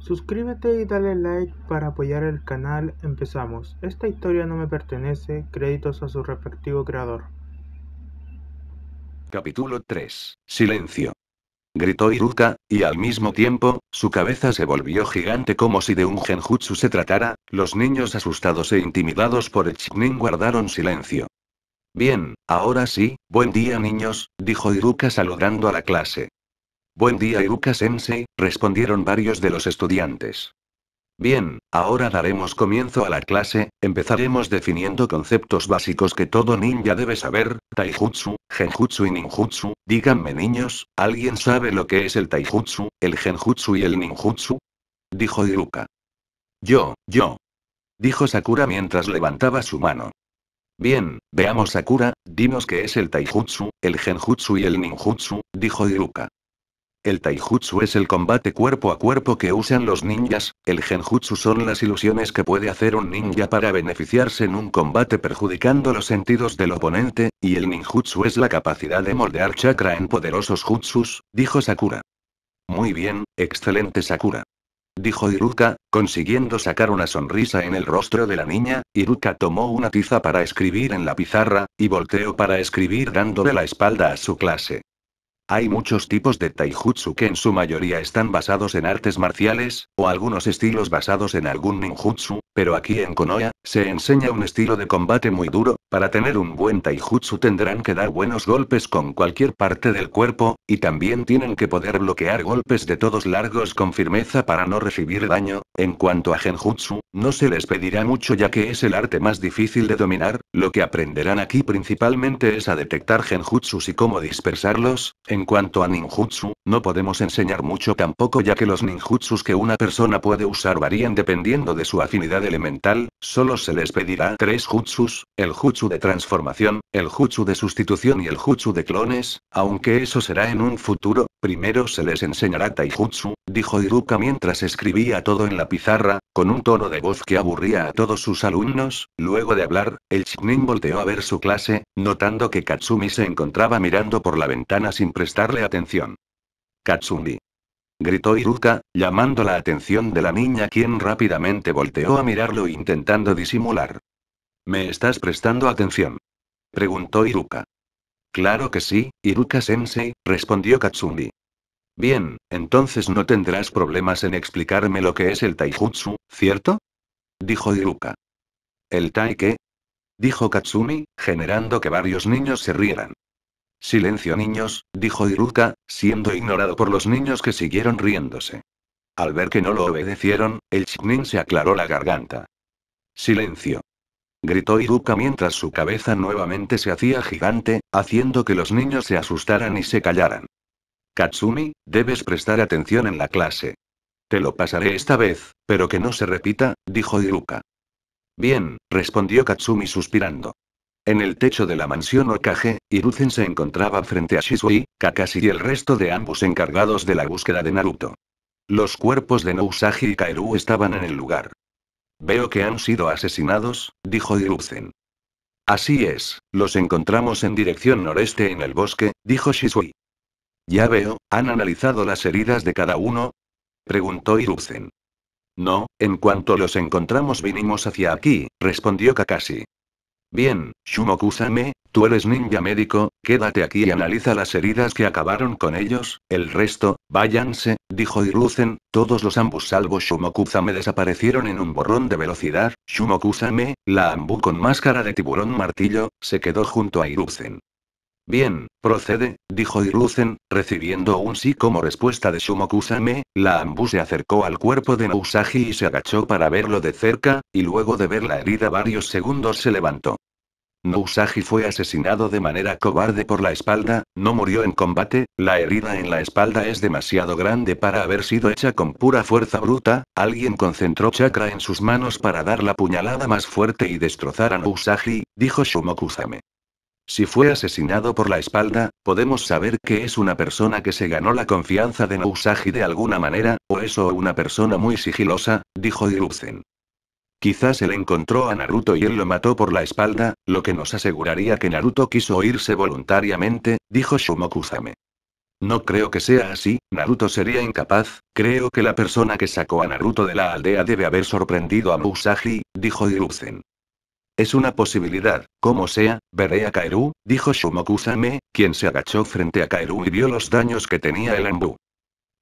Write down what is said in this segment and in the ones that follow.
Suscríbete y dale like para apoyar el canal. Empezamos. Esta historia no me pertenece. Créditos a su respectivo creador. Capítulo 3. Silencio. Gritó Iruka, y al mismo tiempo, su cabeza se volvió gigante como si de un genjutsu se tratara. Los niños asustados e intimidados por el guardaron silencio. Bien, ahora sí, buen día niños, dijo Iruka saludando a la clase. Buen día Iruka-sensei, respondieron varios de los estudiantes. Bien, ahora daremos comienzo a la clase, empezaremos definiendo conceptos básicos que todo ninja debe saber, taijutsu, genjutsu y ninjutsu, díganme niños, ¿alguien sabe lo que es el taijutsu, el genjutsu y el ninjutsu? Dijo Iruka. Yo, yo. Dijo Sakura mientras levantaba su mano. Bien, veamos Sakura, dinos qué es el taijutsu, el genjutsu y el ninjutsu, dijo Iruka. El taijutsu es el combate cuerpo a cuerpo que usan los ninjas, el genjutsu son las ilusiones que puede hacer un ninja para beneficiarse en un combate perjudicando los sentidos del oponente, y el ninjutsu es la capacidad de moldear chakra en poderosos jutsus, dijo Sakura. Muy bien, excelente Sakura. Dijo Iruka, consiguiendo sacar una sonrisa en el rostro de la niña, Iruka tomó una tiza para escribir en la pizarra, y volteó para escribir dándole la espalda a su clase. Hay muchos tipos de taijutsu que en su mayoría están basados en artes marciales, o algunos estilos basados en algún ninjutsu, pero aquí en Konoya se enseña un estilo de combate muy duro, para tener un buen taijutsu tendrán que dar buenos golpes con cualquier parte del cuerpo, y también tienen que poder bloquear golpes de todos largos con firmeza para no recibir daño. En cuanto a genjutsu, no se les pedirá mucho ya que es el arte más difícil de dominar, lo que aprenderán aquí principalmente es a detectar genjutsus y cómo dispersarlos. En cuanto a ninjutsu, no podemos enseñar mucho tampoco ya que los ninjutsus que una persona puede usar varían dependiendo de su afinidad elemental, solo se les pedirá tres jutsus, el jutsu de transformación, el jutsu de sustitución y el jutsu de clones, aunque eso será en un futuro, primero se les enseñará taijutsu, dijo Iruka mientras escribía todo en la pizarra, con un tono de voz que aburría a todos sus alumnos, luego de hablar, el chiknin volteó a ver su clase, notando que Katsumi se encontraba mirando por la ventana sin prestarle atención. Katsumi gritó Iruka, llamando la atención de la niña quien rápidamente volteó a mirarlo intentando disimular. ¿Me estás prestando atención? preguntó Iruka. Claro que sí, Iruka-sensei, respondió Katsumi. Bien, entonces no tendrás problemas en explicarme lo que es el taijutsu, ¿cierto? dijo Iruka. ¿El tai qué? dijo Katsumi, generando que varios niños se rieran. Silencio niños, dijo Iruka, siendo ignorado por los niños que siguieron riéndose. Al ver que no lo obedecieron, el Chinin se aclaró la garganta. Silencio. Gritó Iruka mientras su cabeza nuevamente se hacía gigante, haciendo que los niños se asustaran y se callaran. Katsumi, debes prestar atención en la clase. Te lo pasaré esta vez, pero que no se repita, dijo Iruka. Bien, respondió Katsumi suspirando. En el techo de la mansión Okage, Hiruzen se encontraba frente a Shisui, Kakashi y el resto de ambos encargados de la búsqueda de Naruto. Los cuerpos de Nousagi y Kairu estaban en el lugar. Veo que han sido asesinados, dijo Hiruzen. Así es, los encontramos en dirección noreste en el bosque, dijo Shisui. Ya veo, ¿han analizado las heridas de cada uno? preguntó Hiruzen. No, en cuanto los encontramos vinimos hacia aquí, respondió Kakashi. Bien, Shumokusame, tú eres ninja médico, quédate aquí y analiza las heridas que acabaron con ellos, el resto, váyanse, dijo Hiruzen, todos los ambus salvo Shumokusame desaparecieron en un borrón de velocidad, Shumokusame, la ambu con máscara de tiburón martillo, se quedó junto a Hiruzen. Bien, procede, dijo Hiruzen, recibiendo un sí como respuesta de Shumokusame, la ambu se acercó al cuerpo de Nousagi y se agachó para verlo de cerca, y luego de ver la herida varios segundos se levantó. Nousagi fue asesinado de manera cobarde por la espalda, no murió en combate, la herida en la espalda es demasiado grande para haber sido hecha con pura fuerza bruta, alguien concentró chakra en sus manos para dar la puñalada más fuerte y destrozar a Nousagi, dijo Shumokusame. Si fue asesinado por la espalda, podemos saber que es una persona que se ganó la confianza de Nausagi de alguna manera, o eso una persona muy sigilosa, dijo Hiruzen. Quizás él encontró a Naruto y él lo mató por la espalda, lo que nos aseguraría que Naruto quiso irse voluntariamente, dijo Shumokuzame. No creo que sea así, Naruto sería incapaz, creo que la persona que sacó a Naruto de la aldea debe haber sorprendido a Nausagi, dijo Hiruzen. Es una posibilidad, como sea, veré a Kairu, dijo Shumokusame, quien se agachó frente a Kairu y vio los daños que tenía el Ambu.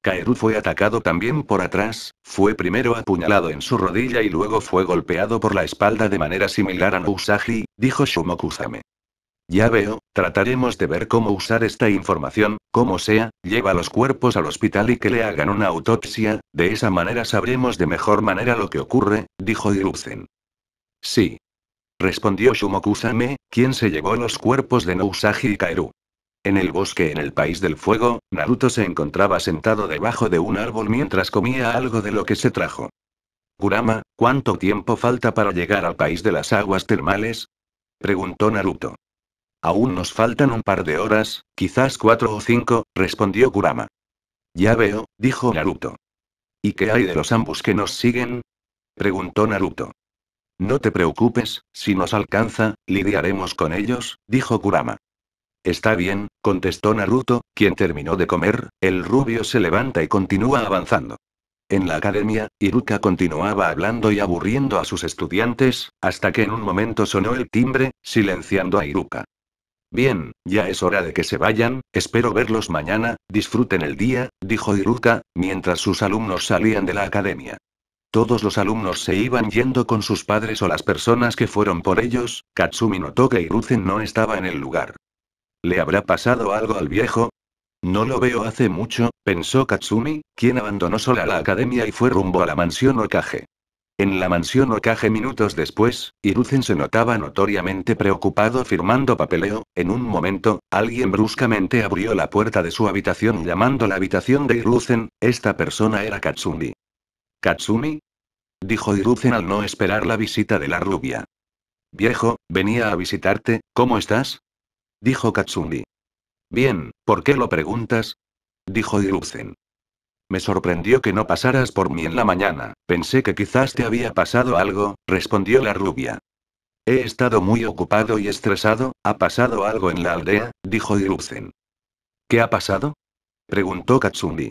Kairu fue atacado también por atrás, fue primero apuñalado en su rodilla y luego fue golpeado por la espalda de manera similar a Nusagi, dijo Shumokusame. Ya veo, trataremos de ver cómo usar esta información, como sea, lleva los cuerpos al hospital y que le hagan una autopsia, de esa manera sabremos de mejor manera lo que ocurre, dijo Iruzen. Sí, respondió Shumokusame, quien se llevó los cuerpos de Nousagi y Kairu. En el bosque en el País del Fuego, Naruto se encontraba sentado debajo de un árbol mientras comía algo de lo que se trajo. Kurama, ¿cuánto tiempo falta para llegar al País de las Aguas Termales? preguntó Naruto. Aún nos faltan un par de horas, quizás cuatro o cinco, respondió Kurama. Ya veo, dijo Naruto. ¿Y qué hay de los ambos que nos siguen? preguntó Naruto. No te preocupes, si nos alcanza, lidiaremos con ellos, dijo Kurama. Está bien, contestó Naruto, quien terminó de comer, el rubio se levanta y continúa avanzando. En la academia, Iruka continuaba hablando y aburriendo a sus estudiantes, hasta que en un momento sonó el timbre, silenciando a Iruka. Bien, ya es hora de que se vayan, espero verlos mañana, disfruten el día, dijo Iruka, mientras sus alumnos salían de la academia. Todos los alumnos se iban yendo con sus padres o las personas que fueron por ellos, Katsumi notó que Iruzen no estaba en el lugar. ¿Le habrá pasado algo al viejo? No lo veo hace mucho, pensó Katsumi, quien abandonó sola la academia y fue rumbo a la mansión Okage. En la mansión Okage minutos después, Irucen se notaba notoriamente preocupado firmando papeleo. En un momento, alguien bruscamente abrió la puerta de su habitación llamando la habitación de Irucen. esta persona era Katsumi. ¿Katsumi? Dijo Hiruzen al no esperar la visita de la rubia. Viejo, venía a visitarte, ¿cómo estás? Dijo Katsumi. Bien, ¿por qué lo preguntas? Dijo Hiruzen. Me sorprendió que no pasaras por mí en la mañana, pensé que quizás te había pasado algo, respondió la rubia. He estado muy ocupado y estresado, ha pasado algo en la aldea, dijo Hiruzen. ¿Qué ha pasado? preguntó Katsumi.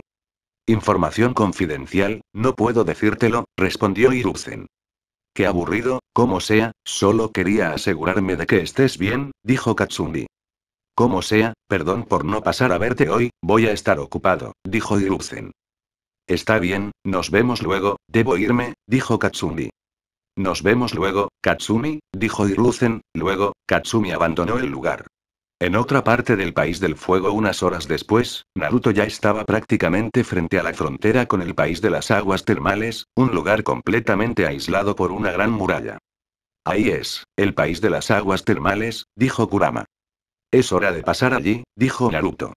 Información confidencial, no puedo decírtelo, respondió Iruzen. Qué aburrido, como sea, solo quería asegurarme de que estés bien, dijo Katsumi. Como sea, perdón por no pasar a verte hoy, voy a estar ocupado, dijo Iruzen. Está bien, nos vemos luego, debo irme, dijo Katsumi. Nos vemos luego, Katsumi, dijo Iruzen, luego, Katsumi abandonó el lugar. En otra parte del País del Fuego unas horas después, Naruto ya estaba prácticamente frente a la frontera con el País de las Aguas Termales, un lugar completamente aislado por una gran muralla. Ahí es, el País de las Aguas Termales, dijo Kurama. Es hora de pasar allí, dijo Naruto.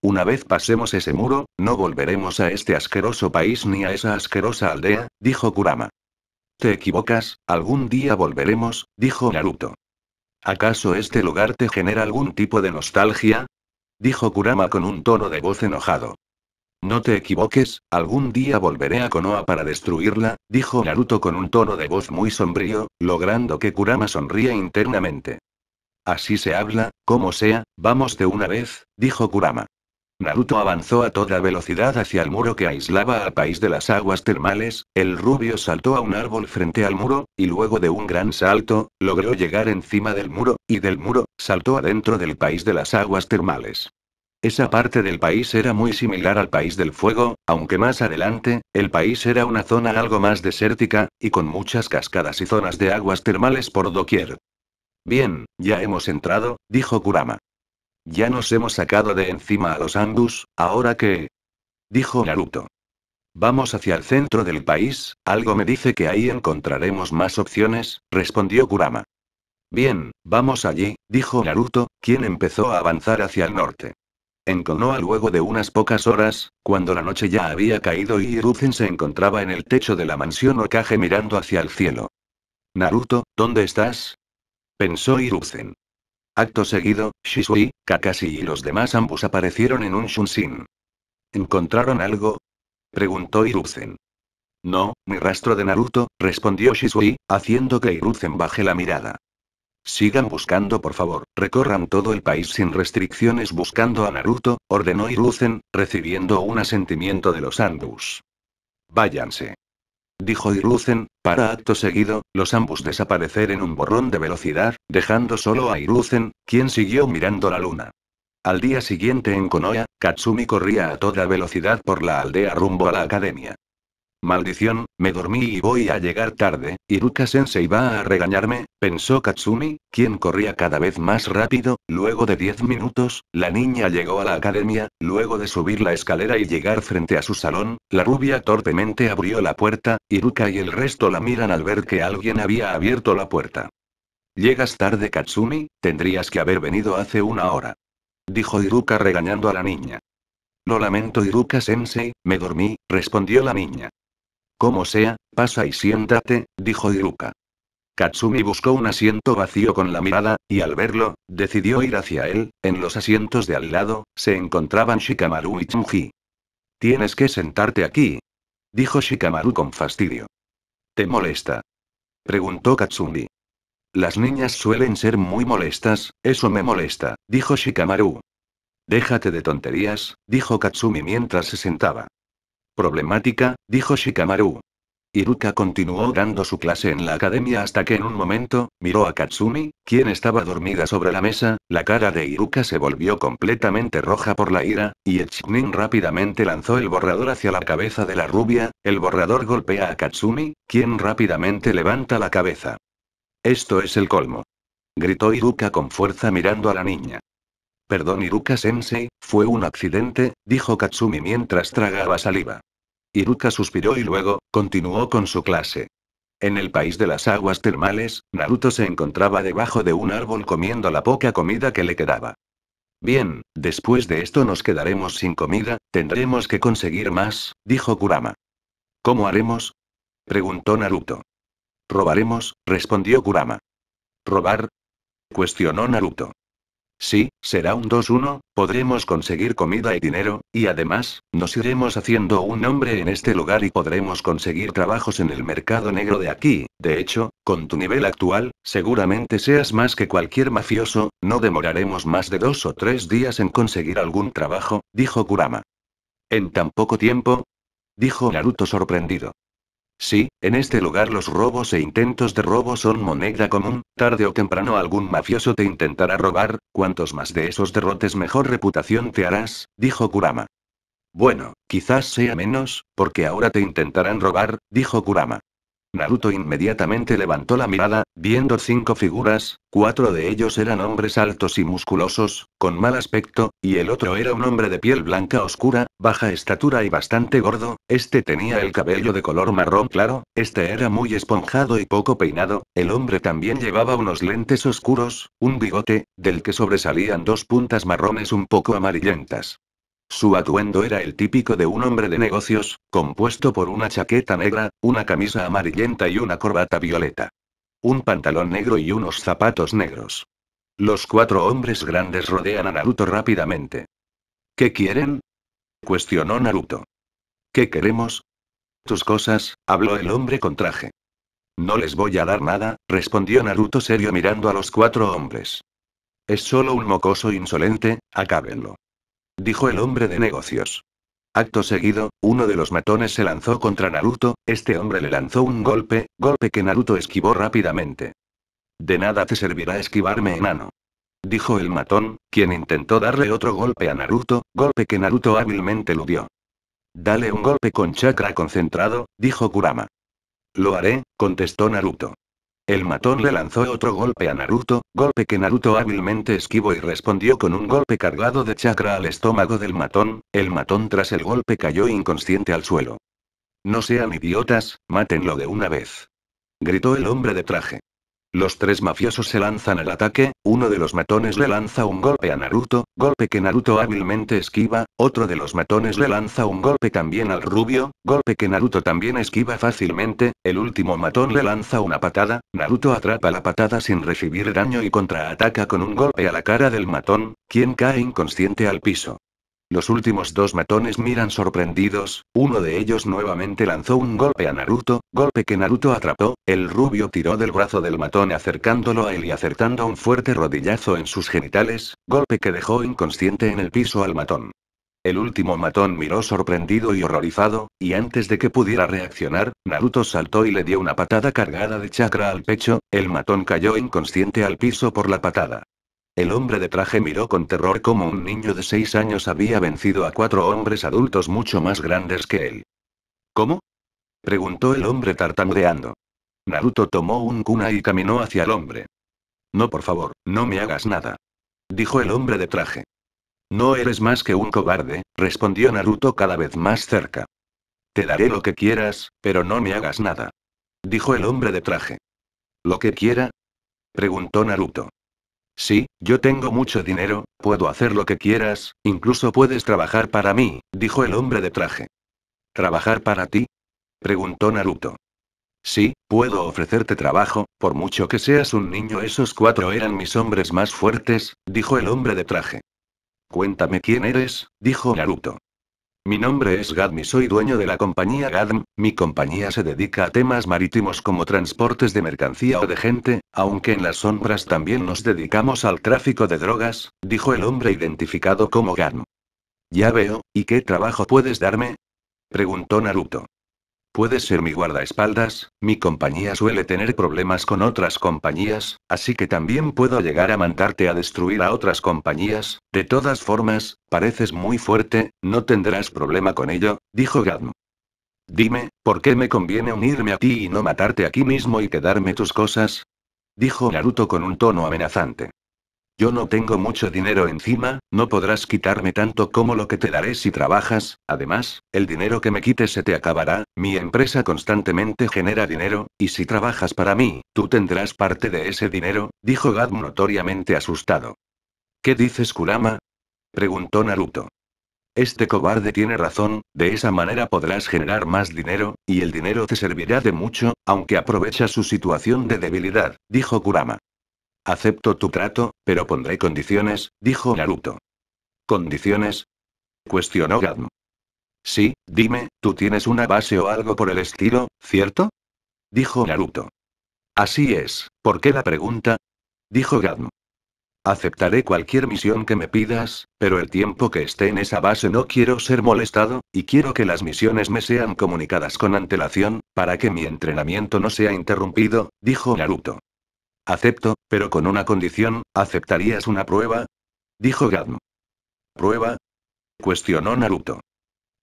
Una vez pasemos ese muro, no volveremos a este asqueroso país ni a esa asquerosa aldea, dijo Kurama. Te equivocas, algún día volveremos, dijo Naruto. ¿Acaso este lugar te genera algún tipo de nostalgia? dijo Kurama con un tono de voz enojado. No te equivoques, algún día volveré a Konoha para destruirla, dijo Naruto con un tono de voz muy sombrío, logrando que Kurama sonría internamente. Así se habla, como sea, vamos de una vez, dijo Kurama. Naruto avanzó a toda velocidad hacia el muro que aislaba al país de las aguas termales, el rubio saltó a un árbol frente al muro, y luego de un gran salto, logró llegar encima del muro, y del muro, saltó adentro del país de las aguas termales. Esa parte del país era muy similar al país del fuego, aunque más adelante, el país era una zona algo más desértica, y con muchas cascadas y zonas de aguas termales por doquier. Bien, ya hemos entrado, dijo Kurama. Ya nos hemos sacado de encima a los Andus, ahora que... dijo Naruto. Vamos hacia el centro del país, algo me dice que ahí encontraremos más opciones, respondió Kurama. Bien, vamos allí, dijo Naruto, quien empezó a avanzar hacia el norte. En luego de unas pocas horas, cuando la noche ya había caído y Hiruzen se encontraba en el techo de la mansión Okage mirando hacia el cielo. Naruto, ¿dónde estás? pensó Hiruzen. Acto seguido, Shisui, Kakashi y los demás ambos aparecieron en un Shunshin. ¿Encontraron algo? preguntó Hiruzen. No, mi rastro de Naruto, respondió Shisui, haciendo que Iruzen baje la mirada. Sigan buscando por favor, recorran todo el país sin restricciones buscando a Naruto, ordenó Iruzen, recibiendo un asentimiento de los Andus. Váyanse dijo Irucen, para acto seguido, los ambos desaparecer en un borrón de velocidad, dejando solo a Irucen, quien siguió mirando la luna. Al día siguiente en Konoya, Katsumi corría a toda velocidad por la aldea rumbo a la academia. Maldición, me dormí y voy a llegar tarde, Iruka-sensei va a regañarme, pensó Katsumi, quien corría cada vez más rápido, luego de 10 minutos, la niña llegó a la academia, luego de subir la escalera y llegar frente a su salón, la rubia torpemente abrió la puerta, Iruka y el resto la miran al ver que alguien había abierto la puerta. Llegas tarde Katsumi, tendrías que haber venido hace una hora. Dijo Iruka regañando a la niña. Lo lamento Iruka-sensei, me dormí, respondió la niña. Como sea, pasa y siéntate, dijo Iruka. Katsumi buscó un asiento vacío con la mirada, y al verlo, decidió ir hacia él. En los asientos de al lado, se encontraban Shikamaru y Chunji. Tienes que sentarte aquí. Dijo Shikamaru con fastidio. ¿Te molesta? Preguntó Katsumi. Las niñas suelen ser muy molestas, eso me molesta, dijo Shikamaru. Déjate de tonterías, dijo Katsumi mientras se sentaba. Problemática, dijo Shikamaru. Iruka continuó dando su clase en la academia hasta que en un momento, miró a Katsumi, quien estaba dormida sobre la mesa, la cara de Iruka se volvió completamente roja por la ira, y Echinin rápidamente lanzó el borrador hacia la cabeza de la rubia, el borrador golpea a Katsumi, quien rápidamente levanta la cabeza. Esto es el colmo. Gritó Iruka con fuerza mirando a la niña. Perdón Iruka-sensei, fue un accidente, dijo Katsumi mientras tragaba saliva. Iruka suspiró y luego, continuó con su clase. En el país de las aguas termales, Naruto se encontraba debajo de un árbol comiendo la poca comida que le quedaba. Bien, después de esto nos quedaremos sin comida, tendremos que conseguir más, dijo Kurama. ¿Cómo haremos? preguntó Naruto. Robaremos, respondió Kurama. ¿Robar? cuestionó Naruto. Sí, será un 2-1, podremos conseguir comida y dinero, y además, nos iremos haciendo un nombre en este lugar y podremos conseguir trabajos en el mercado negro de aquí. De hecho, con tu nivel actual, seguramente seas más que cualquier mafioso, no demoraremos más de dos o tres días en conseguir algún trabajo, dijo Kurama. ¿En tan poco tiempo? dijo Naruto sorprendido. Sí, en este lugar los robos e intentos de robo son moneda común, tarde o temprano algún mafioso te intentará robar, cuantos más de esos derrotes mejor reputación te harás, dijo Kurama. Bueno, quizás sea menos, porque ahora te intentarán robar, dijo Kurama. Naruto inmediatamente levantó la mirada, viendo cinco figuras, cuatro de ellos eran hombres altos y musculosos, con mal aspecto, y el otro era un hombre de piel blanca oscura, baja estatura y bastante gordo, este tenía el cabello de color marrón claro, este era muy esponjado y poco peinado, el hombre también llevaba unos lentes oscuros, un bigote, del que sobresalían dos puntas marrones un poco amarillentas. Su atuendo era el típico de un hombre de negocios, compuesto por una chaqueta negra, una camisa amarillenta y una corbata violeta. Un pantalón negro y unos zapatos negros. Los cuatro hombres grandes rodean a Naruto rápidamente. ¿Qué quieren? cuestionó Naruto. ¿Qué queremos? Tus cosas, habló el hombre con traje. No les voy a dar nada, respondió Naruto serio mirando a los cuatro hombres. Es solo un mocoso insolente, acábenlo dijo el hombre de negocios. Acto seguido, uno de los matones se lanzó contra Naruto, este hombre le lanzó un golpe, golpe que Naruto esquivó rápidamente. De nada te servirá esquivarme, enano. Dijo el matón, quien intentó darle otro golpe a Naruto, golpe que Naruto hábilmente eludió. Dale un golpe con chakra concentrado, dijo Kurama. Lo haré, contestó Naruto. El matón le lanzó otro golpe a Naruto, golpe que Naruto hábilmente esquivó y respondió con un golpe cargado de chakra al estómago del matón, el matón tras el golpe cayó inconsciente al suelo. No sean idiotas, mátenlo de una vez. Gritó el hombre de traje. Los tres mafiosos se lanzan al ataque, uno de los matones le lanza un golpe a Naruto, golpe que Naruto hábilmente esquiva, otro de los matones le lanza un golpe también al rubio, golpe que Naruto también esquiva fácilmente, el último matón le lanza una patada, Naruto atrapa la patada sin recibir daño y contraataca con un golpe a la cara del matón, quien cae inconsciente al piso. Los últimos dos matones miran sorprendidos, uno de ellos nuevamente lanzó un golpe a Naruto, golpe que Naruto atrapó, el rubio tiró del brazo del matón acercándolo a él y acertando un fuerte rodillazo en sus genitales, golpe que dejó inconsciente en el piso al matón. El último matón miró sorprendido y horrorizado, y antes de que pudiera reaccionar, Naruto saltó y le dio una patada cargada de chakra al pecho, el matón cayó inconsciente al piso por la patada. El hombre de traje miró con terror cómo un niño de seis años había vencido a cuatro hombres adultos mucho más grandes que él. ¿Cómo? preguntó el hombre tartamudeando. Naruto tomó un cuna y caminó hacia el hombre. No, por favor, no me hagas nada. Dijo el hombre de traje. No eres más que un cobarde, respondió Naruto cada vez más cerca. Te daré lo que quieras, pero no me hagas nada. Dijo el hombre de traje. ¿Lo que quiera? Preguntó Naruto. Sí, yo tengo mucho dinero, puedo hacer lo que quieras, incluso puedes trabajar para mí, dijo el hombre de traje. ¿Trabajar para ti? preguntó Naruto. Sí, puedo ofrecerte trabajo, por mucho que seas un niño, esos cuatro eran mis hombres más fuertes, dijo el hombre de traje. Cuéntame quién eres, dijo Naruto. Mi nombre es Gadm soy dueño de la compañía Gadm. Mi compañía se dedica a temas marítimos como transportes de mercancía o de gente, aunque en las sombras también nos dedicamos al tráfico de drogas, dijo el hombre identificado como Gadm. Ya veo, ¿y qué trabajo puedes darme? preguntó Naruto. Puedes ser mi guardaespaldas, mi compañía suele tener problemas con otras compañías, así que también puedo llegar a mandarte a destruir a otras compañías. De todas formas, pareces muy fuerte, no tendrás problema con ello, dijo Gadm. Dime, ¿por qué me conviene unirme a ti y no matarte aquí mismo y quedarme tus cosas? Dijo Naruto con un tono amenazante. Yo no tengo mucho dinero encima, no podrás quitarme tanto como lo que te daré si trabajas, además, el dinero que me quites se te acabará, mi empresa constantemente genera dinero, y si trabajas para mí, tú tendrás parte de ese dinero, dijo Gad notoriamente asustado. ¿Qué dices Kurama? preguntó Naruto. Este cobarde tiene razón, de esa manera podrás generar más dinero, y el dinero te servirá de mucho, aunque aprovecha su situación de debilidad, dijo Kurama. Acepto tu trato, pero pondré condiciones, dijo Naruto. ¿Condiciones? cuestionó Gadmo. Sí, dime, tú tienes una base o algo por el estilo, ¿cierto? dijo Naruto. Así es, ¿por qué la pregunta? dijo Gadmo. Aceptaré cualquier misión que me pidas, pero el tiempo que esté en esa base no quiero ser molestado, y quiero que las misiones me sean comunicadas con antelación, para que mi entrenamiento no sea interrumpido, dijo Naruto. Acepto, pero con una condición, ¿aceptarías una prueba? Dijo Gadm. ¿Prueba? Cuestionó Naruto.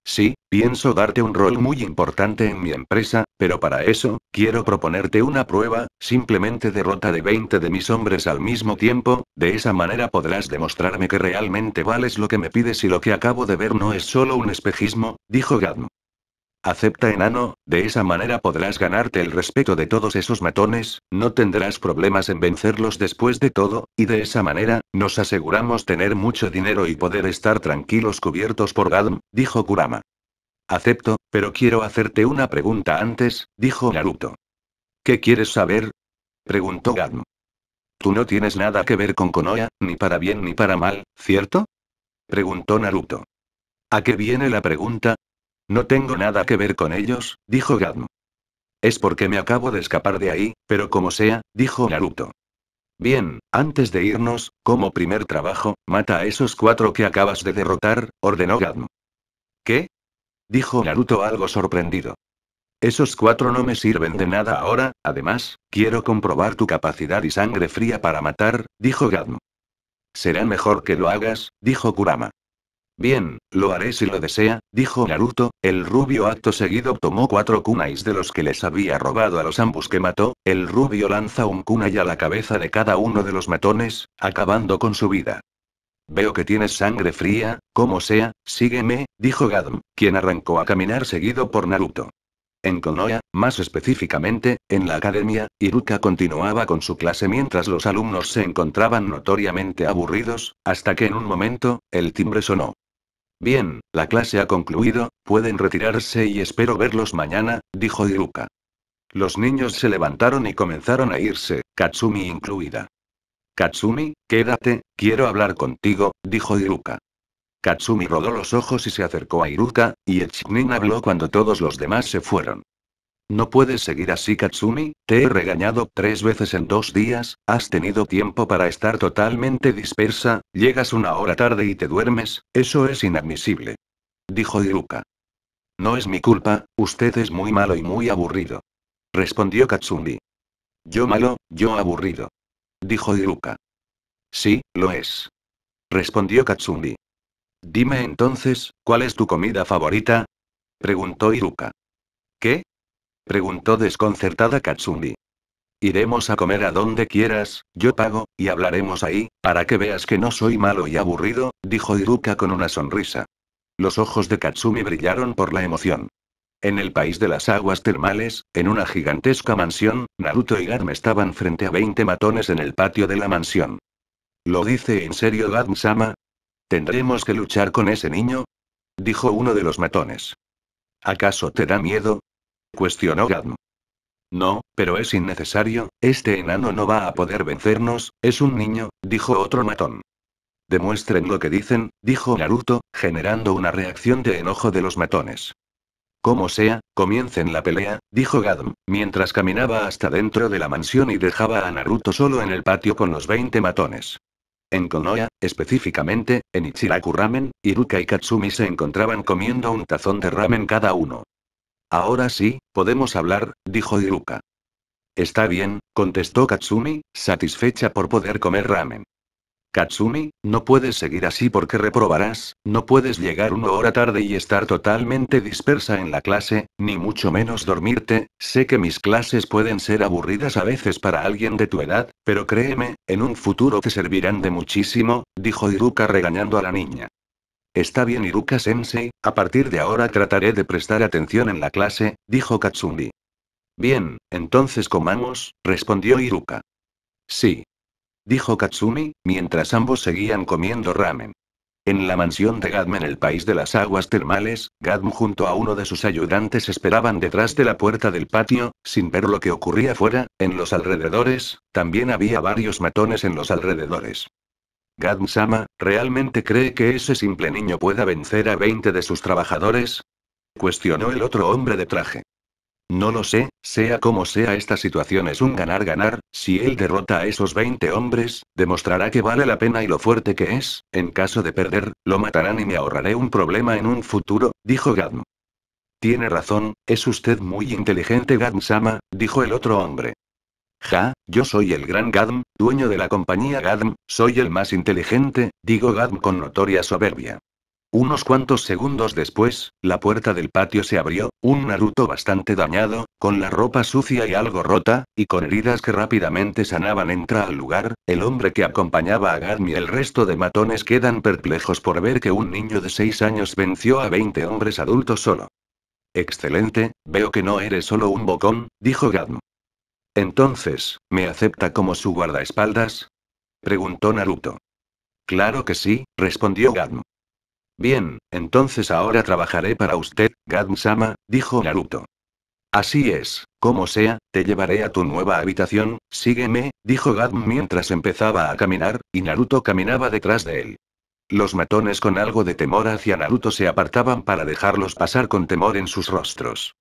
Sí, pienso darte un rol muy importante en mi empresa, pero para eso, quiero proponerte una prueba, simplemente derrota de 20 de mis hombres al mismo tiempo, de esa manera podrás demostrarme que realmente vales lo que me pides y lo que acabo de ver no es solo un espejismo, dijo Gadmo. Acepta enano, de esa manera podrás ganarte el respeto de todos esos matones, no tendrás problemas en vencerlos después de todo, y de esa manera, nos aseguramos tener mucho dinero y poder estar tranquilos cubiertos por Gadm, dijo Kurama. Acepto, pero quiero hacerte una pregunta antes, dijo Naruto. ¿Qué quieres saber? preguntó Gadm. Tú no tienes nada que ver con Konoha, ni para bien ni para mal, ¿cierto? preguntó Naruto. ¿A qué viene la pregunta? No tengo nada que ver con ellos, dijo Gadm. Es porque me acabo de escapar de ahí, pero como sea, dijo Naruto. Bien, antes de irnos, como primer trabajo, mata a esos cuatro que acabas de derrotar, ordenó Gadm. ¿Qué? dijo Naruto algo sorprendido. Esos cuatro no me sirven de nada ahora, además, quiero comprobar tu capacidad y sangre fría para matar, dijo Gadm. Será mejor que lo hagas, dijo Kurama. Bien, lo haré si lo desea, dijo Naruto, el rubio acto seguido tomó cuatro kunais de los que les había robado a los ambos que mató, el rubio lanza un kunai a la cabeza de cada uno de los matones, acabando con su vida. Veo que tienes sangre fría, como sea, sígueme, dijo Gadm, quien arrancó a caminar seguido por Naruto. En Konoha, más específicamente, en la academia, Iruka continuaba con su clase mientras los alumnos se encontraban notoriamente aburridos, hasta que en un momento, el timbre sonó. Bien, la clase ha concluido, pueden retirarse y espero verlos mañana, dijo Iruka. Los niños se levantaron y comenzaron a irse, Katsumi incluida. Katsumi, quédate, quiero hablar contigo, dijo Iruka. Katsumi rodó los ojos y se acercó a Iruka, y Echinin habló cuando todos los demás se fueron. No puedes seguir así, Katsumi, te he regañado tres veces en dos días, has tenido tiempo para estar totalmente dispersa, llegas una hora tarde y te duermes, eso es inadmisible. Dijo Iruka. No es mi culpa, usted es muy malo y muy aburrido. Respondió Katsumi. Yo malo, yo aburrido. Dijo Iruka. Sí, lo es. Respondió Katsumi. Dime entonces, ¿cuál es tu comida favorita? Preguntó Iruka. ¿Qué? Preguntó desconcertada Katsumi. Iremos a comer a donde quieras, yo pago, y hablaremos ahí, para que veas que no soy malo y aburrido, dijo Iruka con una sonrisa. Los ojos de Katsumi brillaron por la emoción. En el país de las aguas termales, en una gigantesca mansión, Naruto y Garm estaban frente a 20 matones en el patio de la mansión. ¿Lo dice en serio Garm-sama? ¿Tendremos que luchar con ese niño? Dijo uno de los matones. ¿Acaso te da miedo? cuestionó Gadm. No, pero es innecesario, este enano no va a poder vencernos, es un niño, dijo otro matón. Demuestren lo que dicen, dijo Naruto, generando una reacción de enojo de los matones. Como sea, comiencen la pelea, dijo Gadm, mientras caminaba hasta dentro de la mansión y dejaba a Naruto solo en el patio con los 20 matones. En Konoha, específicamente, en Ichiraku Ramen, Iruka y Katsumi se encontraban comiendo un tazón de ramen cada uno. Ahora sí, podemos hablar, dijo Iruka. Está bien, contestó Katsumi, satisfecha por poder comer ramen. Katsumi, no puedes seguir así porque reprobarás, no puedes llegar una hora tarde y estar totalmente dispersa en la clase, ni mucho menos dormirte, sé que mis clases pueden ser aburridas a veces para alguien de tu edad, pero créeme, en un futuro te servirán de muchísimo, dijo Iruka regañando a la niña. Está bien Iruka-sensei, a partir de ahora trataré de prestar atención en la clase, dijo Katsumi. Bien, entonces comamos, respondió Iruka. Sí. Dijo Katsumi, mientras ambos seguían comiendo ramen. En la mansión de Gadm en el país de las aguas termales, Gadm junto a uno de sus ayudantes esperaban detrás de la puerta del patio, sin ver lo que ocurría fuera, en los alrededores, también había varios matones en los alrededores. Gansama, ¿realmente cree que ese simple niño pueda vencer a 20 de sus trabajadores? Cuestionó el otro hombre de traje. No lo sé, sea como sea esta situación es un ganar-ganar, si él derrota a esos 20 hombres, demostrará que vale la pena y lo fuerte que es, en caso de perder, lo matarán y me ahorraré un problema en un futuro, dijo Gadm. Tiene razón, es usted muy inteligente gadm dijo el otro hombre. Ja, yo soy el gran Gadm, dueño de la compañía Gadm, soy el más inteligente, digo Gadm con notoria soberbia. Unos cuantos segundos después, la puerta del patio se abrió, un Naruto bastante dañado, con la ropa sucia y algo rota, y con heridas que rápidamente sanaban entra al lugar, el hombre que acompañaba a Gadm y el resto de matones quedan perplejos por ver que un niño de 6 años venció a 20 hombres adultos solo. Excelente, veo que no eres solo un bocón, dijo Gadm. Entonces, ¿me acepta como su guardaespaldas? preguntó Naruto. Claro que sí, respondió Gadm. Bien, entonces ahora trabajaré para usted, Gadm-sama, dijo Naruto. Así es, como sea, te llevaré a tu nueva habitación, sígueme, dijo Gadm mientras empezaba a caminar, y Naruto caminaba detrás de él. Los matones con algo de temor hacia Naruto se apartaban para dejarlos pasar con temor en sus rostros.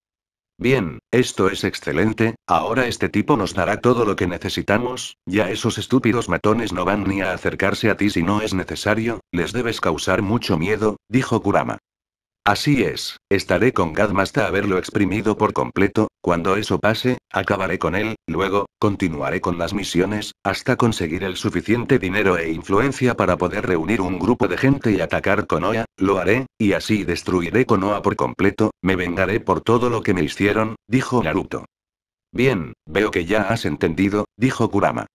Bien, esto es excelente, ahora este tipo nos dará todo lo que necesitamos, ya esos estúpidos matones no van ni a acercarse a ti si no es necesario, les debes causar mucho miedo, dijo Kurama. Así es, estaré con Gadma hasta haberlo exprimido por completo, cuando eso pase, acabaré con él, luego, continuaré con las misiones, hasta conseguir el suficiente dinero e influencia para poder reunir un grupo de gente y atacar Konoha, lo haré, y así destruiré Konoha por completo, me vengaré por todo lo que me hicieron, dijo Naruto. Bien, veo que ya has entendido, dijo Kurama.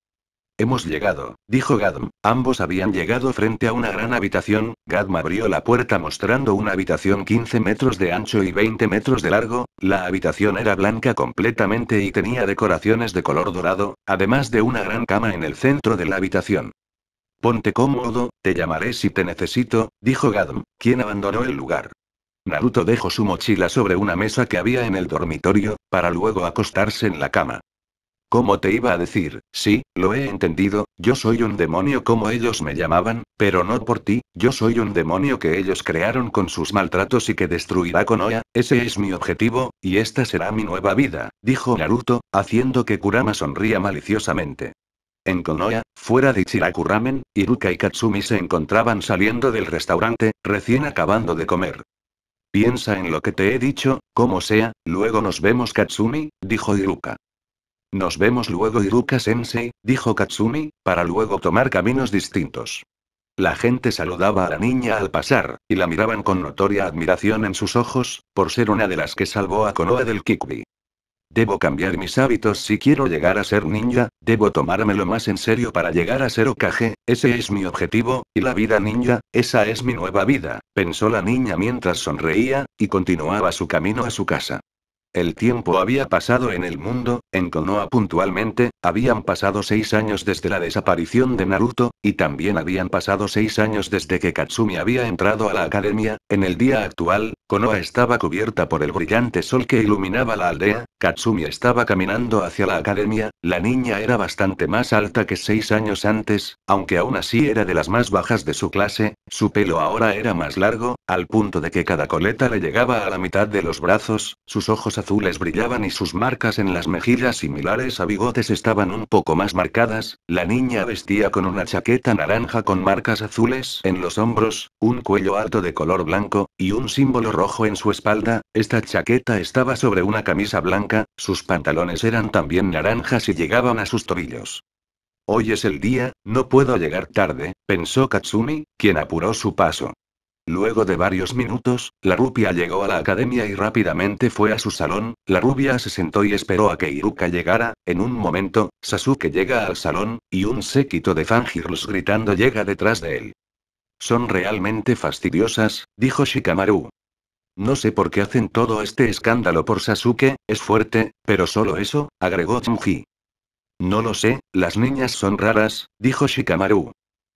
Hemos llegado, dijo Gadm. Ambos habían llegado frente a una gran habitación. Gadm abrió la puerta mostrando una habitación 15 metros de ancho y 20 metros de largo. La habitación era blanca completamente y tenía decoraciones de color dorado, además de una gran cama en el centro de la habitación. Ponte cómodo, te llamaré si te necesito, dijo Gadm, quien abandonó el lugar. Naruto dejó su mochila sobre una mesa que había en el dormitorio, para luego acostarse en la cama. ¿Cómo te iba a decir? Sí, lo he entendido, yo soy un demonio como ellos me llamaban, pero no por ti, yo soy un demonio que ellos crearon con sus maltratos y que destruirá Konoha, ese es mi objetivo, y esta será mi nueva vida, dijo Naruto, haciendo que Kurama sonría maliciosamente. En Konoha, fuera de Chirakuramen, Iruka y Katsumi se encontraban saliendo del restaurante, recién acabando de comer. Piensa en lo que te he dicho, como sea, luego nos vemos Katsumi, dijo Iruka. Nos vemos luego Iruka-sensei, dijo Katsumi, para luego tomar caminos distintos. La gente saludaba a la niña al pasar, y la miraban con notoria admiración en sus ojos, por ser una de las que salvó a Konoha del Kikubi. Debo cambiar mis hábitos si quiero llegar a ser ninja, debo tomármelo más en serio para llegar a ser Okage, ese es mi objetivo, y la vida ninja, esa es mi nueva vida, pensó la niña mientras sonreía, y continuaba su camino a su casa. El tiempo había pasado en el mundo, en Konoha puntualmente, habían pasado seis años desde la desaparición de Naruto, y también habían pasado seis años desde que Katsumi había entrado a la academia. En el día actual, Konoha estaba cubierta por el brillante sol que iluminaba la aldea, Katsumi estaba caminando hacia la academia, la niña era bastante más alta que seis años antes, aunque aún así era de las más bajas de su clase, su pelo ahora era más largo, al punto de que cada coleta le llegaba a la mitad de los brazos, sus ojos azules brillaban y sus marcas en las mejillas similares a bigotes estaban un poco más marcadas, la niña vestía con una chaqueta naranja con marcas azules en los hombros, un cuello alto de color blanco, y un símbolo rojo en su espalda, esta chaqueta estaba sobre una camisa blanca sus pantalones eran también naranjas y llegaban a sus tobillos. Hoy es el día, no puedo llegar tarde, pensó Katsumi, quien apuró su paso. Luego de varios minutos, la rupia llegó a la academia y rápidamente fue a su salón, la rubia se sentó y esperó a que Iruka llegara, en un momento, Sasuke llega al salón, y un séquito de fangirls gritando llega detrás de él. Son realmente fastidiosas, dijo Shikamaru. No sé por qué hacen todo este escándalo por Sasuke, es fuerte, pero solo eso, agregó Chunji. No lo sé, las niñas son raras, dijo Shikamaru.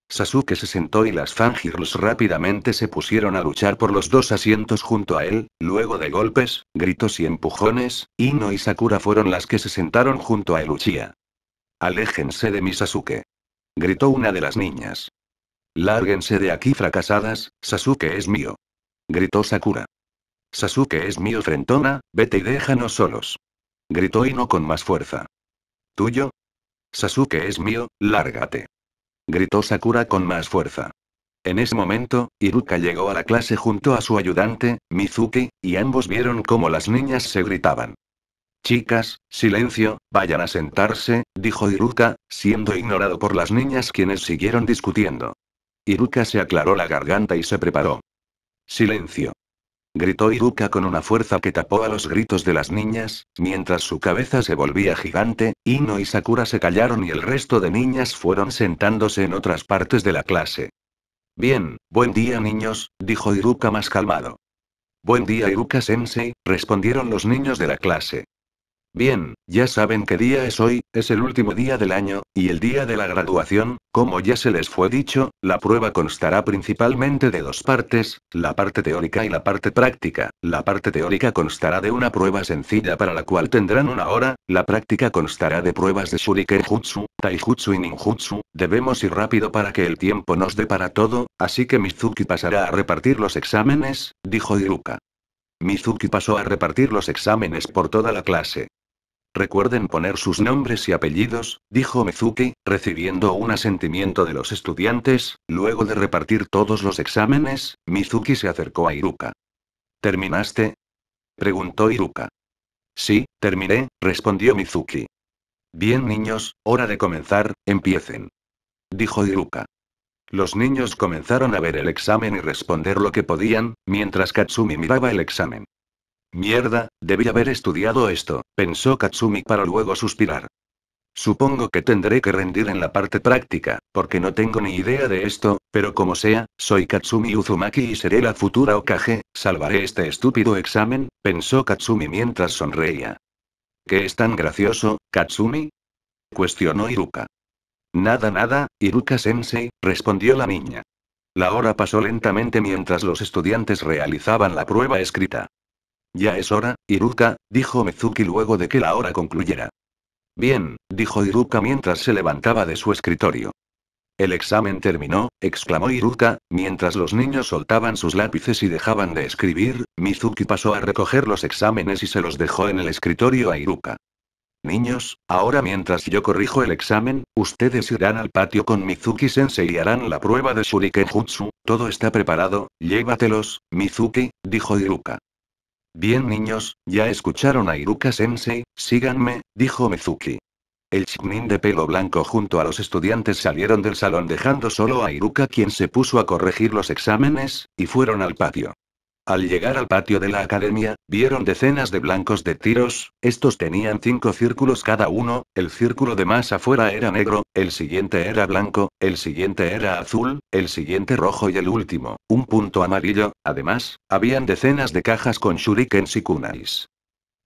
Sasuke se sentó y las fangirls rápidamente se pusieron a luchar por los dos asientos junto a él, luego de golpes, gritos y empujones, Ino y Sakura fueron las que se sentaron junto a Eluchia. Aléjense de mi Sasuke. Gritó una de las niñas. Lárguense de aquí fracasadas, Sasuke es mío. Gritó Sakura. Sasuke es mío Frentona, vete y déjanos solos. Gritó Ino con más fuerza. ¿Tuyo? Sasuke es mío, lárgate. Gritó Sakura con más fuerza. En ese momento, Iruka llegó a la clase junto a su ayudante, Mizuki, y ambos vieron cómo las niñas se gritaban. Chicas, silencio, vayan a sentarse, dijo Iruka, siendo ignorado por las niñas quienes siguieron discutiendo. Iruka se aclaró la garganta y se preparó. Silencio gritó Iruka con una fuerza que tapó a los gritos de las niñas, mientras su cabeza se volvía gigante, Ino y Sakura se callaron y el resto de niñas fueron sentándose en otras partes de la clase. Bien, buen día niños, dijo Iruka más calmado. Buen día Iruka Sensei, respondieron los niños de la clase. Bien, ya saben qué día es hoy, es el último día del año, y el día de la graduación, como ya se les fue dicho, la prueba constará principalmente de dos partes, la parte teórica y la parte práctica. La parte teórica constará de una prueba sencilla para la cual tendrán una hora, la práctica constará de pruebas de shuriken jutsu, taijutsu y ninjutsu. Debemos ir rápido para que el tiempo nos dé para todo, así que Mizuki pasará a repartir los exámenes, dijo Iruka. Mizuki pasó a repartir los exámenes por toda la clase. Recuerden poner sus nombres y apellidos, dijo Mizuki, recibiendo un asentimiento de los estudiantes. Luego de repartir todos los exámenes, Mizuki se acercó a Iruka. ¿Terminaste? preguntó Iruka. Sí, terminé, respondió Mizuki. Bien niños, hora de comenzar, empiecen. Dijo Iruka. Los niños comenzaron a ver el examen y responder lo que podían, mientras Katsumi miraba el examen. Mierda, debí haber estudiado esto, pensó Katsumi para luego suspirar. Supongo que tendré que rendir en la parte práctica, porque no tengo ni idea de esto, pero como sea, soy Katsumi Uzumaki y seré la futura Okage, salvaré este estúpido examen, pensó Katsumi mientras sonreía. ¿Qué es tan gracioso, Katsumi? cuestionó Iruka. Nada, nada, Iruka-sensei, respondió la niña. La hora pasó lentamente mientras los estudiantes realizaban la prueba escrita. Ya es hora, Iruka, dijo Mizuki luego de que la hora concluyera. Bien, dijo Iruka mientras se levantaba de su escritorio. El examen terminó, exclamó Iruka, mientras los niños soltaban sus lápices y dejaban de escribir, Mizuki pasó a recoger los exámenes y se los dejó en el escritorio a Iruka. Niños, ahora mientras yo corrijo el examen, ustedes irán al patio con Mizuki-sensei y harán la prueba de Shuriken todo está preparado, llévatelos, Mizuki, dijo Iruka. Bien niños, ya escucharon a Iruka-sensei, síganme, dijo Mezuki. El chinin de pelo blanco junto a los estudiantes salieron del salón dejando solo a Iruka quien se puso a corregir los exámenes, y fueron al patio. Al llegar al patio de la academia, vieron decenas de blancos de tiros, estos tenían cinco círculos cada uno, el círculo de más afuera era negro, el siguiente era blanco, el siguiente era azul, el siguiente rojo y el último, un punto amarillo, además, habían decenas de cajas con shurikens y kunais.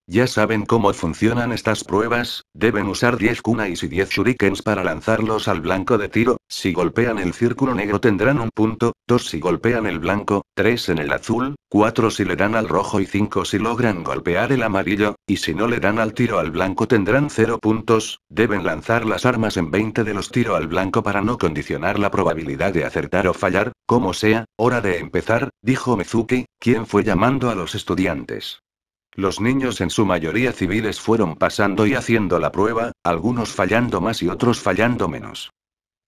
Ya saben cómo funcionan estas pruebas, deben usar 10 kunais y 10 shurikens para lanzarlos al blanco de tiro, si golpean el círculo negro tendrán un punto, 2 si golpean el blanco, 3 en el azul, 4 si le dan al rojo y 5 si logran golpear el amarillo, y si no le dan al tiro al blanco tendrán 0 puntos, deben lanzar las armas en 20 de los tiro al blanco para no condicionar la probabilidad de acertar o fallar, como sea, hora de empezar, dijo Mezuki, quien fue llamando a los estudiantes. Los niños en su mayoría civiles fueron pasando y haciendo la prueba, algunos fallando más y otros fallando menos.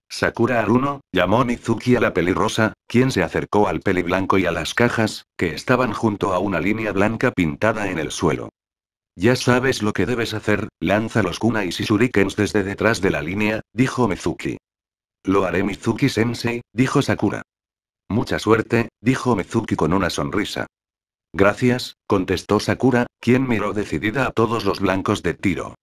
Sakura Aruno, llamó Mizuki a la pelirrosa, quien se acercó al blanco y a las cajas, que estaban junto a una línea blanca pintada en el suelo. Ya sabes lo que debes hacer, lanza los kunais y shurikens desde detrás de la línea, dijo Mizuki. Lo haré Mizuki-sensei, dijo Sakura. Mucha suerte, dijo Mizuki con una sonrisa. Gracias, contestó Sakura, quien miró decidida a todos los blancos de tiro.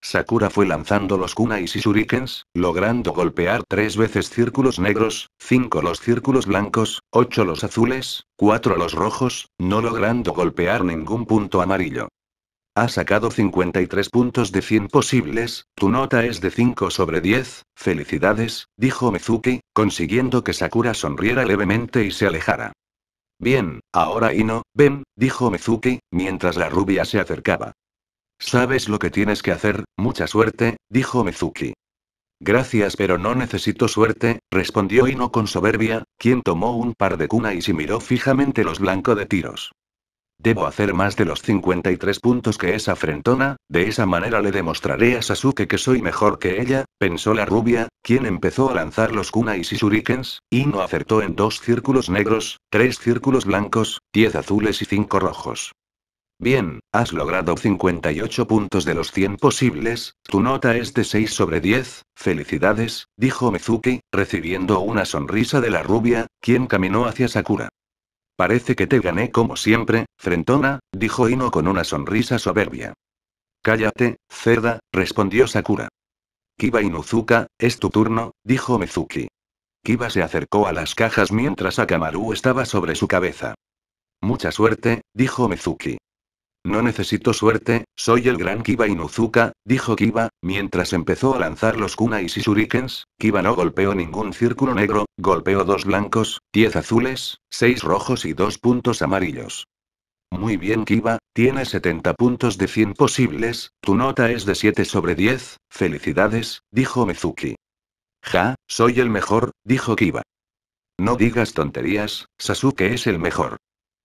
Sakura fue lanzando los kunais y shurikens, logrando golpear tres veces círculos negros, cinco los círculos blancos, ocho los azules, cuatro los rojos, no logrando golpear ningún punto amarillo. Ha sacado 53 puntos de 100 posibles, tu nota es de 5 sobre 10, felicidades, dijo Mezuki, consiguiendo que Sakura sonriera levemente y se alejara. Bien, ahora Ino, ven, dijo Mezuki, mientras la rubia se acercaba. Sabes lo que tienes que hacer, mucha suerte, dijo Mezuki. Gracias, pero no necesito suerte, respondió Ino con soberbia, quien tomó un par de cuna y se miró fijamente los blancos de tiros. Debo hacer más de los 53 puntos que esa frentona, de esa manera le demostraré a Sasuke que soy mejor que ella, pensó la rubia, quien empezó a lanzar los kunais y shurikens, y no acertó en dos círculos negros, tres círculos blancos, diez azules y cinco rojos. Bien, has logrado 58 puntos de los 100 posibles, tu nota es de 6 sobre 10, felicidades, dijo Mizuki, recibiendo una sonrisa de la rubia, quien caminó hacia Sakura. Parece que te gané como siempre, frentona, dijo Ino con una sonrisa soberbia. Cállate, cerda, respondió Sakura. Kiba Inuzuka, es tu turno, dijo Mezuki. Kiba se acercó a las cajas mientras Akamaru estaba sobre su cabeza. Mucha suerte, dijo Mezuki. No necesito suerte, soy el gran Kiba Inuzuka, dijo Kiba, mientras empezó a lanzar los Kuna y Shurikens. Kiba no golpeó ningún círculo negro, golpeó dos blancos, diez azules, seis rojos y dos puntos amarillos. Muy bien Kiba, tienes 70 puntos de 100 posibles, tu nota es de 7 sobre 10, felicidades, dijo Mezuki. Ja, soy el mejor, dijo Kiba. No digas tonterías, Sasuke es el mejor